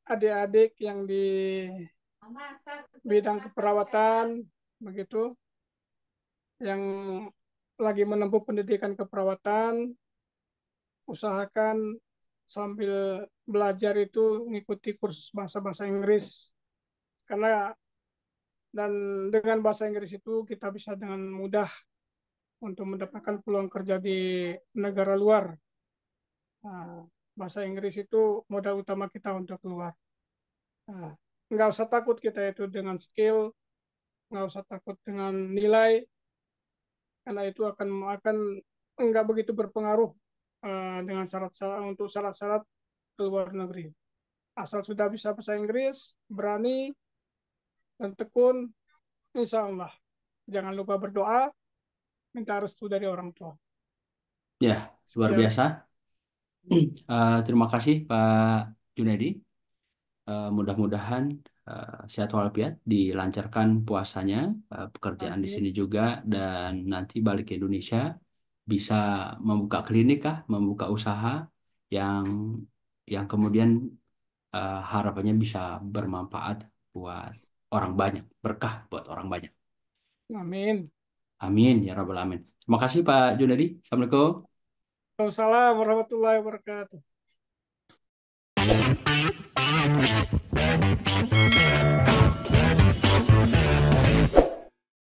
adik-adik yang di bidang keperawatan begitu yang lagi menempuh pendidikan keperawatan usahakan sambil belajar itu mengikuti kursus bahasa-bahasa Inggris karena dan dengan bahasa Inggris itu kita bisa dengan mudah untuk mendapatkan peluang kerja di negara luar. Nah, bahasa Inggris itu modal utama kita untuk keluar. Nah, nggak usah takut kita itu dengan skill, nggak usah takut dengan nilai, karena itu akan akan nggak begitu berpengaruh Eh, dengan syarat-syarat untuk syarat-syarat ke luar negeri. Asal sudah bisa bahasa Inggris, berani, dan tekun, insya Allah. Jangan lupa berdoa, minta restu dari orang tua. Ya, luar ya. biasa. Uh, terima kasih Pak Junedi. Uh, mudah-mudahan uh, sehat walafiat, dilancarkan puasanya, uh, pekerjaan Amin. di sini juga, dan nanti balik ke Indonesia bisa membuka klinik kah, membuka usaha yang yang kemudian uh, harapannya bisa bermanfaat buat orang banyak, berkah buat orang banyak. Amin. Amin ya rabbal alamin. Terima kasih Pak Junadi. Assalamualaikum. Waalaikumsalam warahmatullahi wabarakatuh.